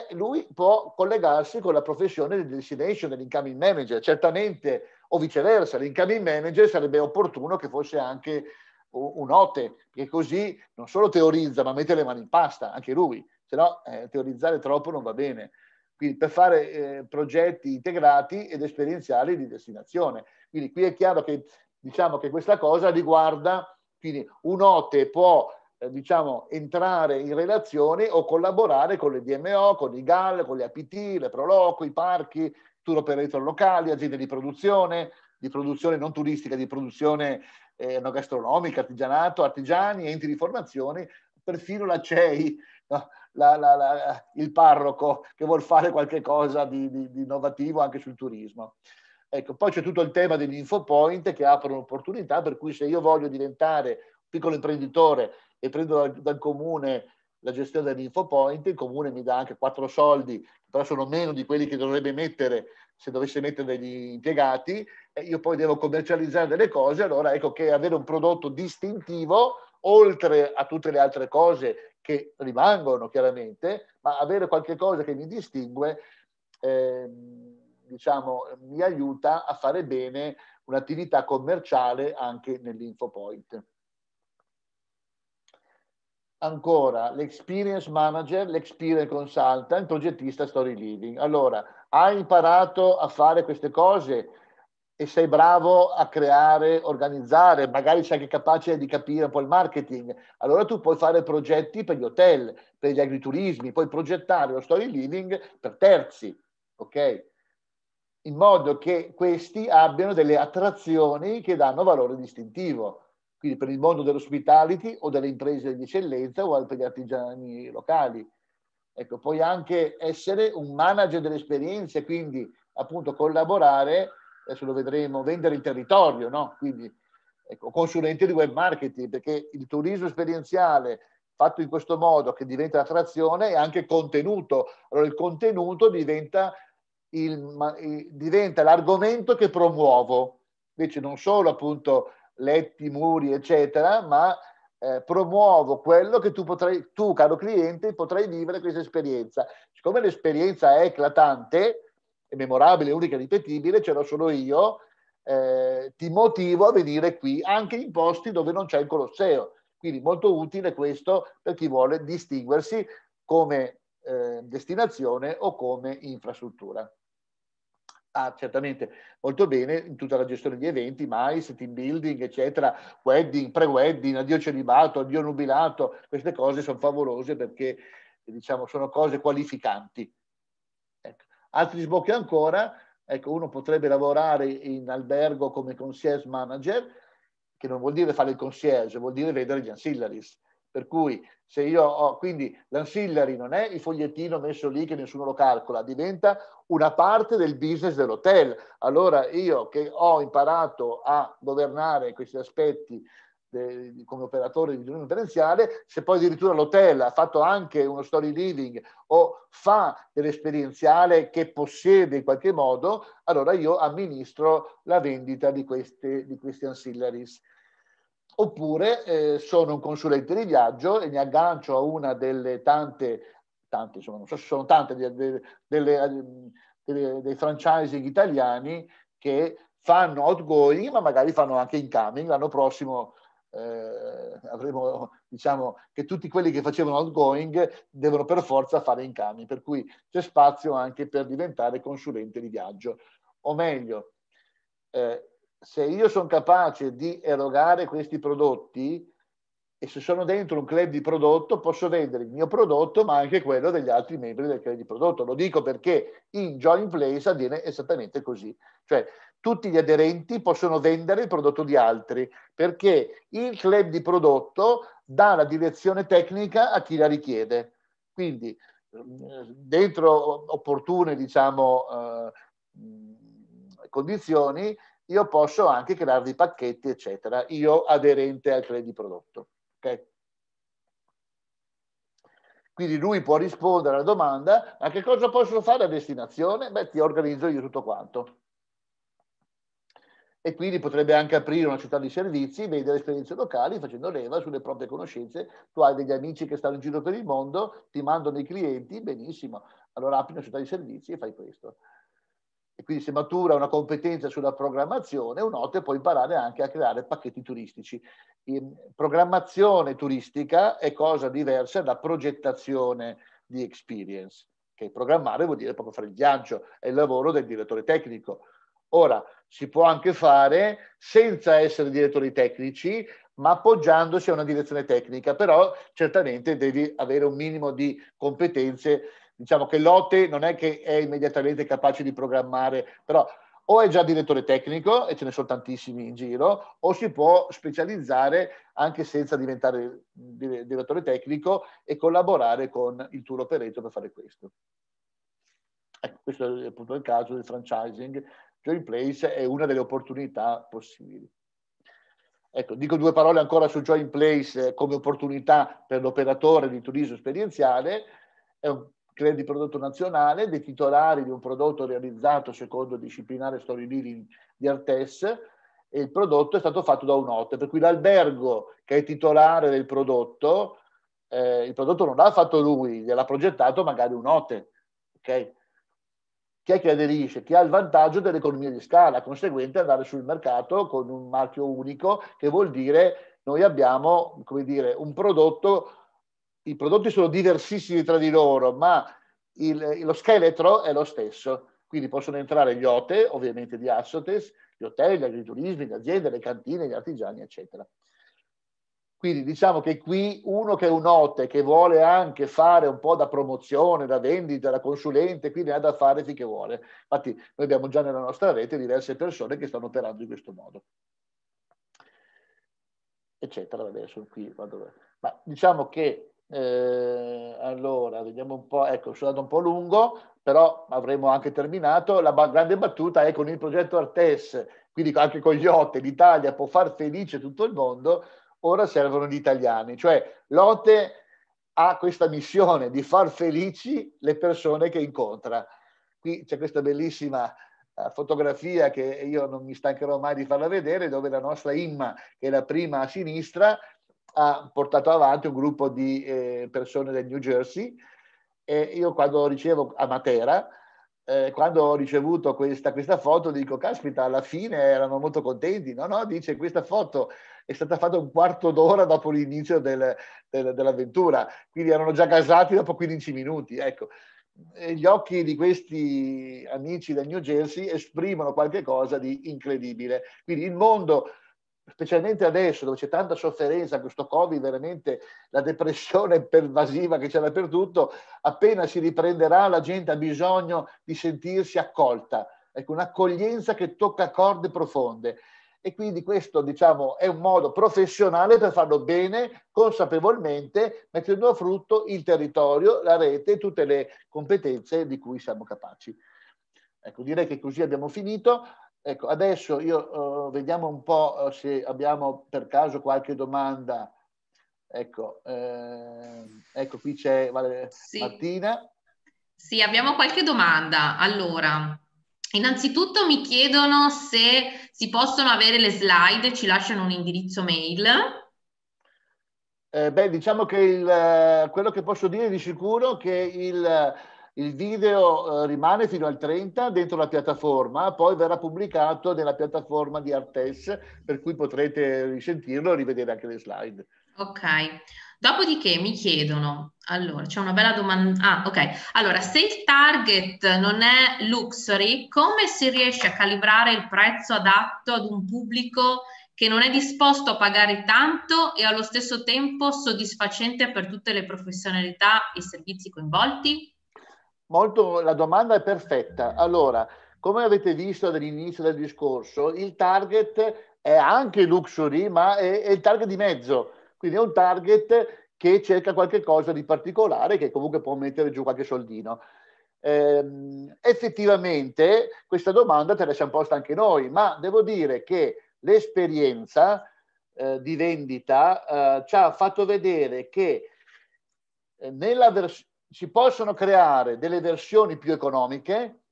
eh, lui può collegarsi con la professione di destination, dell'incoming manager, certamente, o viceversa, l'incoming manager sarebbe opportuno che fosse anche un ote, che così non solo teorizza, ma mette le mani in pasta, anche lui, se no eh, teorizzare troppo non va bene. Quindi per fare eh, progetti integrati ed esperienziali di destinazione. Quindi qui è chiaro che diciamo che questa cosa riguarda, quindi un ote può eh, diciamo, entrare in relazione o collaborare con le DMO, con i GAL, con le APT, le Proloco, i parchi, tour operator locali, aziende di produzione, di produzione non turistica, di produzione eh, no gastronomica, artigianato, artigiani, enti di formazione, perfino la CEI, no? la, la, la, il parroco che vuole fare qualcosa di, di, di, innovativo anche sul turismo. Ecco, poi c'è tutto il tema degli infopoint che aprono opportunità, per cui se io voglio diventare piccolo imprenditore e prendo dal, dal comune la gestione dell'infopoint, il comune mi dà anche quattro soldi, però sono meno di quelli che dovrebbe mettere se dovesse mettere degli impiegati, e io poi devo commercializzare delle cose, allora ecco che avere un prodotto distintivo, oltre a tutte le altre cose che rimangono chiaramente, ma avere qualche cosa che mi distingue, eh, diciamo, mi aiuta a fare bene un'attività commerciale anche nell'infopoint ancora l'experience manager, l'experience consultant, il progettista story leading. Allora, hai imparato a fare queste cose e sei bravo a creare, organizzare, magari sei anche capace di capire un po' il marketing, allora tu puoi fare progetti per gli hotel, per gli agriturismi, puoi progettare lo story leading per terzi, ok? In modo che questi abbiano delle attrazioni che danno valore distintivo quindi per il mondo dell'ospitality o delle imprese di eccellenza o per gli artigiani locali. Ecco, puoi anche essere un manager delle esperienze, quindi appunto collaborare, adesso lo vedremo, vendere il territorio, no? Quindi ecco, consulente di web marketing, perché il turismo esperienziale fatto in questo modo che diventa attrazione è anche contenuto. Allora il contenuto diventa, il, diventa l'argomento che promuovo. Invece non solo appunto letti, muri, eccetera, ma eh, promuovo quello che tu, potrai, tu, caro cliente, potrai vivere questa esperienza. Siccome l'esperienza è eclatante, è memorabile, unica, ripetibile, ce l'ho solo io, eh, ti motivo a venire qui, anche in posti dove non c'è il Colosseo. Quindi molto utile questo per chi vuole distinguersi come eh, destinazione o come infrastruttura. Ah, certamente, molto bene in tutta la gestione di eventi, mais, team building, eccetera, wedding, pre-wedding, addio celibato, addio nubilato, queste cose sono favolose perché diciamo sono cose qualificanti. Ecco. Altri sbocchi ancora, ecco, uno potrebbe lavorare in albergo come concierge manager, che non vuol dire fare il concierge, vuol dire vedere gli ancillaries. Per cui se io ho, quindi l'ancillary non è il fogliettino messo lì che nessuno lo calcola, diventa una parte del business dell'hotel. Allora io che ho imparato a governare questi aspetti come operatore di bisogno differenziale, se poi addirittura l'hotel ha fatto anche uno story living o fa dell'esperienziale che possiede in qualche modo, allora io amministro la vendita di, queste, di questi ancillaries oppure eh, sono un consulente di viaggio e mi aggancio a una delle tante, tante insomma, non so se sono tante, de, de, delle, dei franchising italiani che fanno outgoing, ma magari fanno anche incoming. L'anno prossimo eh, avremo, diciamo, che tutti quelli che facevano outgoing devono per forza fare incoming, per cui c'è spazio anche per diventare consulente di viaggio. O meglio, eh, se io sono capace di erogare questi prodotti e se sono dentro un club di prodotto posso vendere il mio prodotto ma anche quello degli altri membri del club di prodotto. Lo dico perché in Join Place avviene esattamente così. Cioè tutti gli aderenti possono vendere il prodotto di altri perché il club di prodotto dà la direzione tecnica a chi la richiede. Quindi dentro opportune diciamo, eh, condizioni io posso anche crearvi pacchetti, eccetera, io aderente al credit prodotto. Okay? Quindi lui può rispondere alla domanda, ma che cosa posso fare a destinazione? Beh, ti organizzo io tutto quanto. E quindi potrebbe anche aprire una città di servizi, vedere esperienze locali, facendo leva sulle proprie conoscenze. Tu hai degli amici che stanno in giro per il mondo, ti mandano i clienti, benissimo. Allora apri una città di servizi e fai questo e quindi si matura una competenza sulla programmazione, un altro può imparare anche a creare pacchetti turistici. Ehm, programmazione turistica è cosa diversa da progettazione di experience, che programmare vuol dire proprio fare il viaggio, è il lavoro del direttore tecnico. Ora, si può anche fare senza essere direttori tecnici, ma appoggiandosi a una direzione tecnica, però certamente devi avere un minimo di competenze diciamo che Lotte non è che è immediatamente capace di programmare, però o è già direttore tecnico, e ce ne sono tantissimi in giro, o si può specializzare anche senza diventare direttore tecnico e collaborare con il tour operator per fare questo. Ecco, questo è appunto il caso del franchising. Join Place è una delle opportunità possibili. Ecco, dico due parole ancora su Join Place eh, come opportunità per l'operatore di turismo esperienziale. È un crea di prodotto nazionale, dei titolari di un prodotto realizzato secondo il disciplinare storybuilding di Artes e il prodotto è stato fatto da un hot, per cui l'albergo che è titolare del prodotto, eh, il prodotto non l'ha fatto lui, gliel'ha progettato magari un hot, ok? Chi è che aderisce? Chi ha il vantaggio dell'economia di scala, conseguente andare sul mercato con un marchio unico, che vuol dire noi abbiamo, come dire, un prodotto i prodotti sono diversissimi tra di loro, ma il, lo scheletro è lo stesso. Quindi possono entrare gli OTE, ovviamente di Assotes, gli hotel, gli agriturismi, le aziende, le cantine, gli artigiani, eccetera. Quindi diciamo che qui uno che è un OTE, che vuole anche fare un po' da promozione, da vendita, da consulente, quindi ha da fare finché vuole. Infatti noi abbiamo già nella nostra rete diverse persone che stanno operando in questo modo. Eccetera, adesso qui vado. Ma diciamo che eh, allora, vediamo un po', ecco, sono andato un po' lungo, però avremo anche terminato. La ba- grande battuta è con il progetto Artes, quindi anche con gli Otte, l'Italia può far felice tutto il mondo, ora servono gli italiani. Cioè, l'Ote ha questa missione di far felici le persone che incontra. Qui c'è questa bellissima eh, fotografia che io non mi stancherò mai di farla vedere, dove la nostra Imma, che è la prima a sinistra, ha portato avanti un gruppo di eh, persone del New Jersey e io quando ricevo a Matera, eh, quando ho ricevuto questa, questa, foto dico, caspita, alla fine erano molto contenti, no, no, dice questa foto è stata fatta un quarto d'ora dopo l'inizio del, del, dell'avventura, quindi erano già gasati dopo 15 minuti, ecco. E gli occhi di questi amici del New Jersey esprimono qualcosa di incredibile. Quindi il mondo specialmente adesso dove c'è tanta sofferenza, questo Covid, veramente la depressione pervasiva che c'è dappertutto, appena si riprenderà la gente ha bisogno di sentirsi accolta, ecco, un'accoglienza che tocca corde profonde. E quindi questo diciamo, è un modo professionale per farlo bene, consapevolmente, mettendo a frutto il territorio, la rete e tutte le competenze di cui siamo capaci. Ecco, direi che così abbiamo finito. Ecco, adesso io, uh, vediamo un po' eh, se abbiamo per caso qualche domanda. Ecco, eh, ecco qui c'è vale, sì. Martina. Sì, abbiamo qualche domanda. Allora, innanzitutto mi chiedono se si possono avere le slide, ci lasciano un indirizzo mail. Eh, beh, diciamo che il, eh, quello che posso dire di sicuro è che il, il video eh, rimane fino al 30 dentro la piattaforma, poi verrà pubblicato nella piattaforma di Artes, per cui potrete risentirlo e rivedere anche le slide. Ok, dopodiché mi chiedono, allora c'è una bella domanda, ah ok, allora se il target non è luxury, come si riesce a calibrare il prezzo adatto ad un pubblico che non è disposto a pagare tanto e allo stesso tempo soddisfacente per tutte le professionalità e i servizi coinvolti? molto, la domanda è perfetta. Allora, come avete visto dall'inizio del discorso, il target è anche luxury, ma è, è il target di mezzo, quindi è un target che cerca qualcosa di particolare che comunque può mettere giù qualche soldino. Ehm, effettivamente questa domanda te la siamo posta anche noi, ma devo dire che l'esperienza eh, di vendita eh, ci ha fatto vedere che eh, nella versione si possono creare delle versioni più economiche,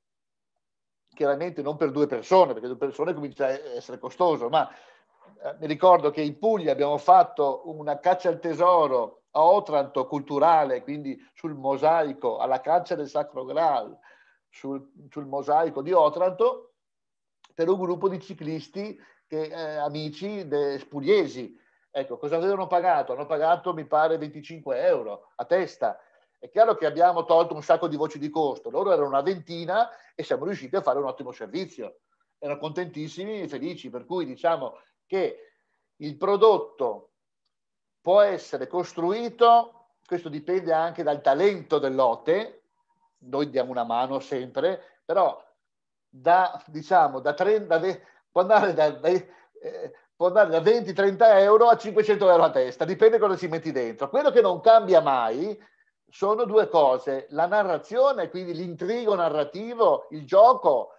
chiaramente non per due persone, perché due persone comincia a essere costoso, ma eh, mi ricordo che in Puglia abbiamo fatto una caccia al tesoro a Otranto culturale, quindi sul mosaico, alla caccia del Sacro Graal, sul, sul mosaico di Otranto, per un gruppo di ciclisti che, eh, amici de, spugliesi. Ecco, cosa avevano pagato? Hanno pagato, mi pare, 25 euro a testa è chiaro che abbiamo tolto un sacco di voci di costo, loro erano una ventina e siamo riusciti a fare un ottimo servizio. Erano contentissimi e felici, per cui diciamo che il prodotto può essere costruito, questo dipende anche dal talento dell'ote, noi diamo una mano sempre, però da, diciamo, da 30, da, può andare da, da eh, può andare da 20-30 euro a 500 euro a testa, dipende cosa ci metti dentro. Quello che non cambia mai sono due cose, la narrazione, quindi l'intrigo narrativo, il gioco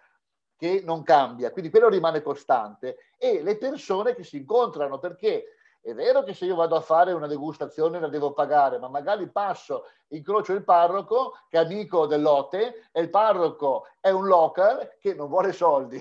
che non cambia, quindi quello rimane costante, e le persone che si incontrano, perché è vero che se io vado a fare una degustazione la devo pagare, ma magari passo, incrocio il parroco che è amico dell'ote, e il parroco è un local che non vuole soldi.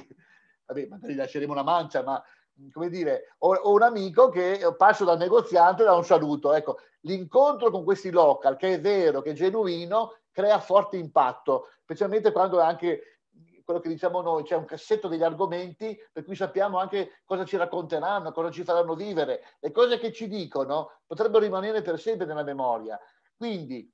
Vabbè, magari lasceremo una mancia, ma come dire, ho, ho, un amico che passo dal negoziante e da un saluto. Ecco, l'incontro con questi local, che è vero, che è genuino, crea forte impatto, specialmente quando anche quello che diciamo noi, c'è un cassetto degli argomenti per cui sappiamo anche cosa ci racconteranno, cosa ci faranno vivere. Le cose che ci dicono potrebbero rimanere per sempre nella memoria. Quindi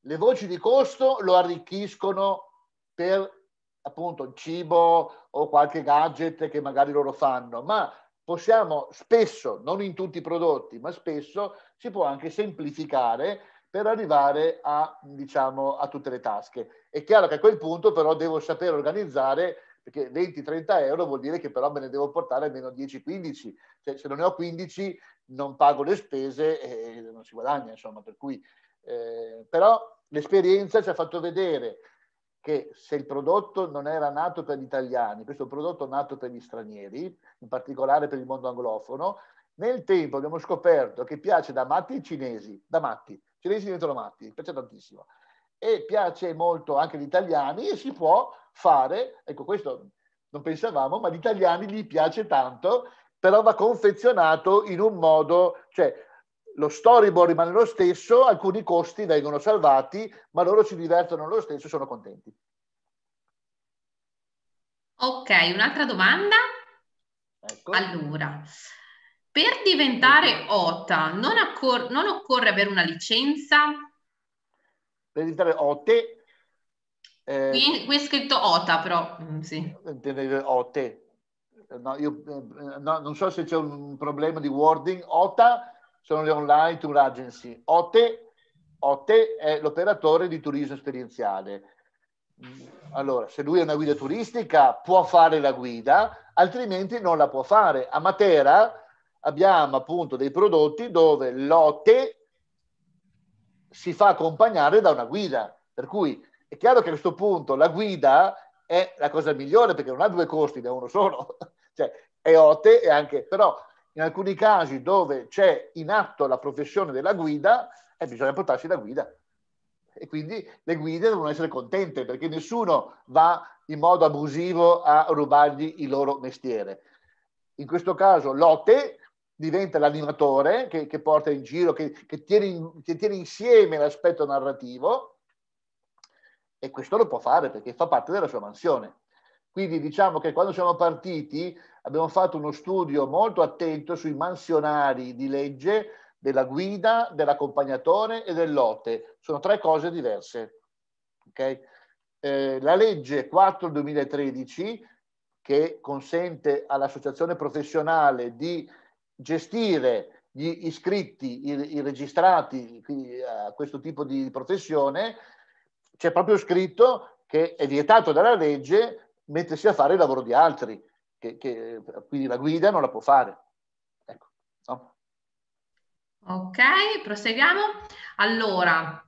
le voci di costo lo arricchiscono per appunto cibo o qualche gadget che magari loro fanno, ma possiamo spesso, non in tutti i prodotti, ma spesso si può anche semplificare per arrivare a, diciamo, a tutte le tasche. È chiaro che a quel punto però devo sapere organizzare perché 20-30 euro vuol dire che però me ne devo portare almeno 10-15, cioè, se non ne ho 15 non pago le spese e non si guadagna, insomma, per cui, eh, però l'esperienza ci ha fatto vedere che se il prodotto non era nato per gli italiani, questo è un prodotto nato per gli stranieri, in particolare per il mondo anglofono, nel tempo abbiamo scoperto che piace da matti cinesi, da matti, cinesi diventano matti, piace tantissimo, e piace molto anche agli italiani e si può fare, ecco questo non pensavamo, ma agli italiani gli piace tanto, però va confezionato in un modo, cioè lo storyboard rimane lo stesso, alcuni costi vengono salvati, ma loro si divertono lo stesso e sono contenti. Ok, un'altra domanda? Ecco. Allora, per diventare OTA ecco. non, accor- non, occorre avere una licenza? Per diventare OTE? Eh, qui, qui, è scritto OTA però, mm, sì. OTE. No, io, eh, no, non so se c'è un problema di wording. OTA sono le online tour agency. OTE, OTE è l'operatore di turismo esperienziale. Allora, se lui è una guida turistica può fare la guida, altrimenti non la può fare. A Matera abbiamo appunto dei prodotti dove l'OTE si fa accompagnare da una guida. Per cui è chiaro che a questo punto la guida è la cosa migliore perché non ha due costi, ne ha uno solo. cioè, è OTE e anche... Però in alcuni casi dove c'è in atto la professione della guida, eh, bisogna portarsi la guida. E quindi le guide devono essere contente perché nessuno va in modo abusivo a rubargli il loro mestiere. In questo caso Lotte diventa l'animatore che, che porta in giro, che, che, tiene, che tiene insieme l'aspetto narrativo e questo lo può fare perché fa parte della sua mansione. Quindi diciamo che quando siamo partiti abbiamo fatto uno studio molto attento sui mansionari di legge della guida, dell'accompagnatore e del lote. Sono tre cose diverse. Okay? Eh, la legge 4 2013 che consente all'associazione professionale di gestire gli iscritti, i, i registrati eh, a questo tipo di professione, c'è proprio scritto che è vietato dalla legge mettersi a fare il lavoro di altri che, che quindi la guida non la può fare. Ecco, no? Ok, proseguiamo. Allora,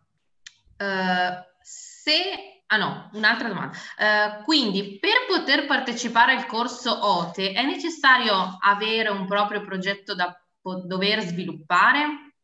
eh, se... Ah no, un'altra domanda. Eh, quindi, per poter partecipare al corso OTE è necessario avere un proprio progetto da dover sviluppare?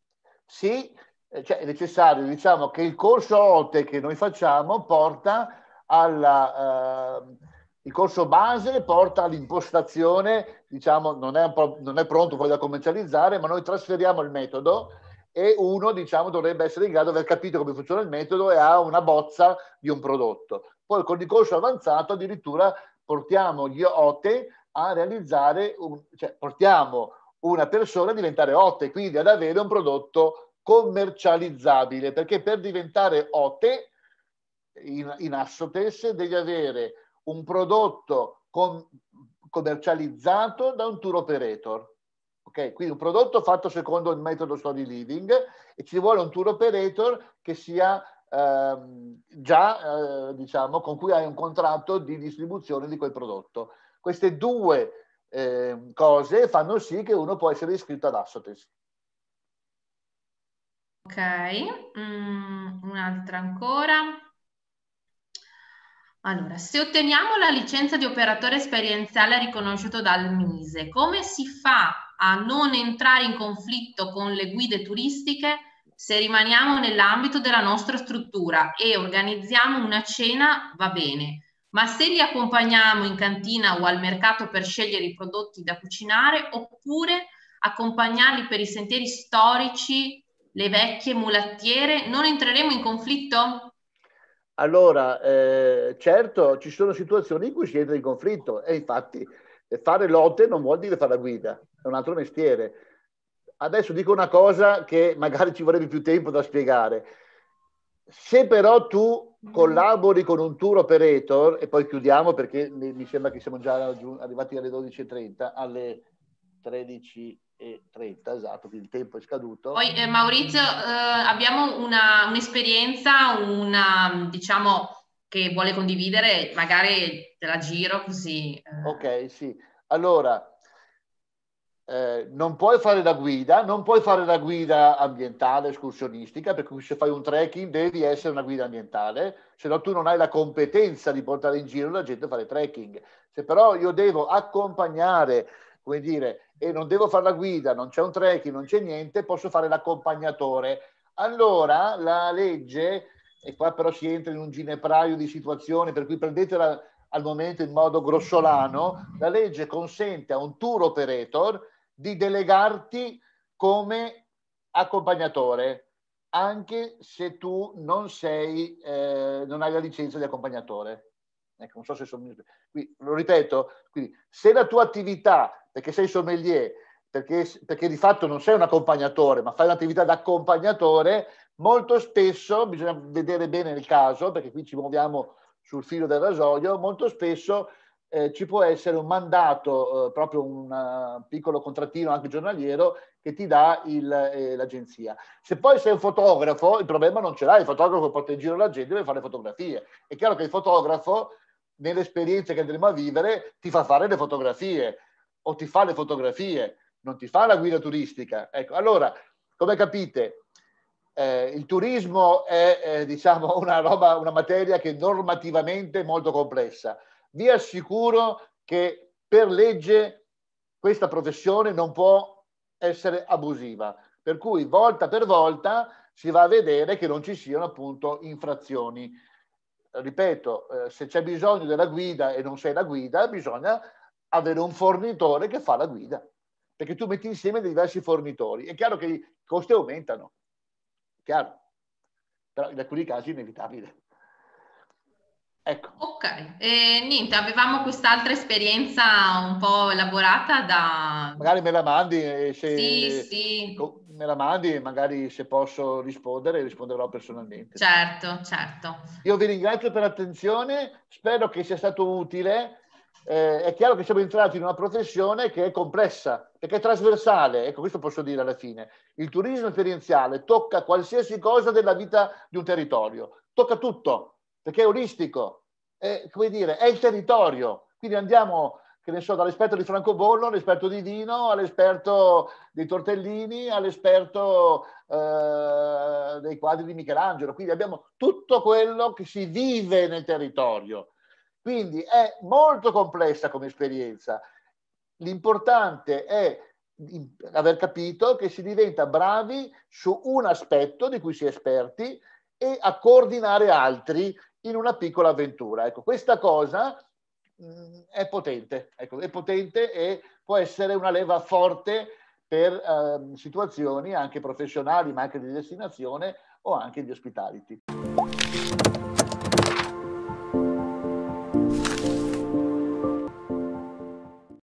Sì, eh, cioè è necessario, diciamo che il corso OTE che noi facciamo porta alla... Eh, il corso base porta all'impostazione, diciamo, non è, non è pronto poi da commercializzare, ma noi trasferiamo il metodo e uno diciamo, dovrebbe essere in grado di aver capito come funziona il metodo e ha una bozza di un prodotto. Poi con il corso avanzato addirittura portiamo gli OTE a realizzare, un, cioè portiamo una persona a diventare OTE, quindi ad avere un prodotto commercializzabile, perché per diventare OTE in, in Assotes devi avere un prodotto con, commercializzato da un tour operator. Okay, quindi un prodotto fatto secondo il metodo story living e ci vuole un tour operator che sia ehm, già, eh, diciamo, con cui hai un contratto di distribuzione di quel prodotto. Queste due eh, cose fanno sì che uno può essere iscritto ad Assotes. Ok, mm, un'altra ancora. Allora, se otteniamo la licenza di operatore esperienziale riconosciuto dal MISE, come si fa a non entrare in conflitto con le guide turistiche se rimaniamo nell'ambito della nostra struttura e organizziamo una cena, va bene, ma se li accompagniamo in cantina o al mercato per scegliere i prodotti da cucinare oppure accompagnarli per i sentieri storici, le vecchie mulattiere, non entreremo in conflitto? Allora, eh, certo, ci sono situazioni in cui si entra in conflitto e infatti eh, fare lotte non vuol dire fare la guida, è un altro mestiere. Adesso dico una cosa che magari ci vorrebbe più tempo da spiegare. Se però tu collabori con un tour operator, e poi chiudiamo perché mi sembra che siamo già arrivati alle 12.30, alle 13.30. 30, esatto, quindi il tempo è scaduto. Poi eh, Maurizio, eh, abbiamo una, un'esperienza, una, diciamo, che vuole condividere, magari te la giro così. Eh. Ok, sì. Allora, eh, non puoi fare la guida, non puoi fare la guida ambientale, escursionistica, perché se fai un trekking devi essere una guida ambientale, se no tu non hai la competenza di portare in giro la gente a fare trekking. Se però io devo accompagnare, come dire, e non devo fare la guida, non c'è un trekking, non c'è niente, posso fare l'accompagnatore. Allora la legge, e qua però si entra in un ginepraio di situazioni, per cui prendetela al momento in modo grossolano, la legge consente a un tour operator di delegarti come accompagnatore, anche se tu non sei, eh, non hai la licenza di accompagnatore. Ecco, non so se sono... Quindi, lo ripeto, quindi, se la tua attività perché sei sommelier, perché, perché di fatto non sei un accompagnatore, ma fai un'attività da accompagnatore, molto spesso, bisogna vedere bene il caso, perché qui ci muoviamo sul filo del rasoio, molto spesso eh, ci può essere un mandato, eh, proprio un eh, piccolo contrattino anche giornaliero, che ti dà il, eh, l'agenzia. Se poi sei un fotografo, il problema non ce l'hai, il fotografo porta in giro la gente per fare fotografie. È chiaro che il fotografo, nell'esperienza che andremo a vivere, ti fa fare le fotografie o ti fa le fotografie, non ti fa la guida turistica. Ecco, allora, come capite, eh, il turismo è eh, diciamo una, roba, una materia che normativamente è molto complessa. Vi assicuro che per legge questa professione non può essere abusiva, per cui volta per volta si va a vedere che non ci siano appunto infrazioni. Ripeto, eh, se c'è bisogno della guida e non sei la guida, bisogna avere un fornitore che fa la guida, perché tu metti insieme dei diversi fornitori. È chiaro che i costi aumentano, chiaro, però in alcuni casi è inevitabile. Ecco. Ok, eh, niente, avevamo quest'altra esperienza un po' elaborata da... Magari me la mandi, eh, se sì, sì. me la mandi, magari se posso rispondere, risponderò personalmente. Certo, certo. Io vi ringrazio per l'attenzione, spero che sia stato utile eh, è chiaro che siamo entrati in una professione che è complessa, perché è trasversale, ecco questo posso dire alla fine. Il turismo esperienziale tocca qualsiasi cosa della vita di un territorio, tocca tutto, perché è olistico, è, come dire, è il territorio. Quindi andiamo, che ne so, dall'esperto di francobollo all'esperto di vino, all'esperto dei tortellini, all'esperto eh, dei quadri di Michelangelo. Quindi abbiamo tutto quello che si vive nel territorio quindi è molto complessa come esperienza. L'importante è aver capito che si diventa bravi su un aspetto di cui si è esperti e a coordinare altri in una piccola avventura. Ecco, questa cosa mh, mm, è potente, ecco, è potente e può essere una leva forte per eh, situazioni anche professionali, ma anche di destinazione o anche di ospitality.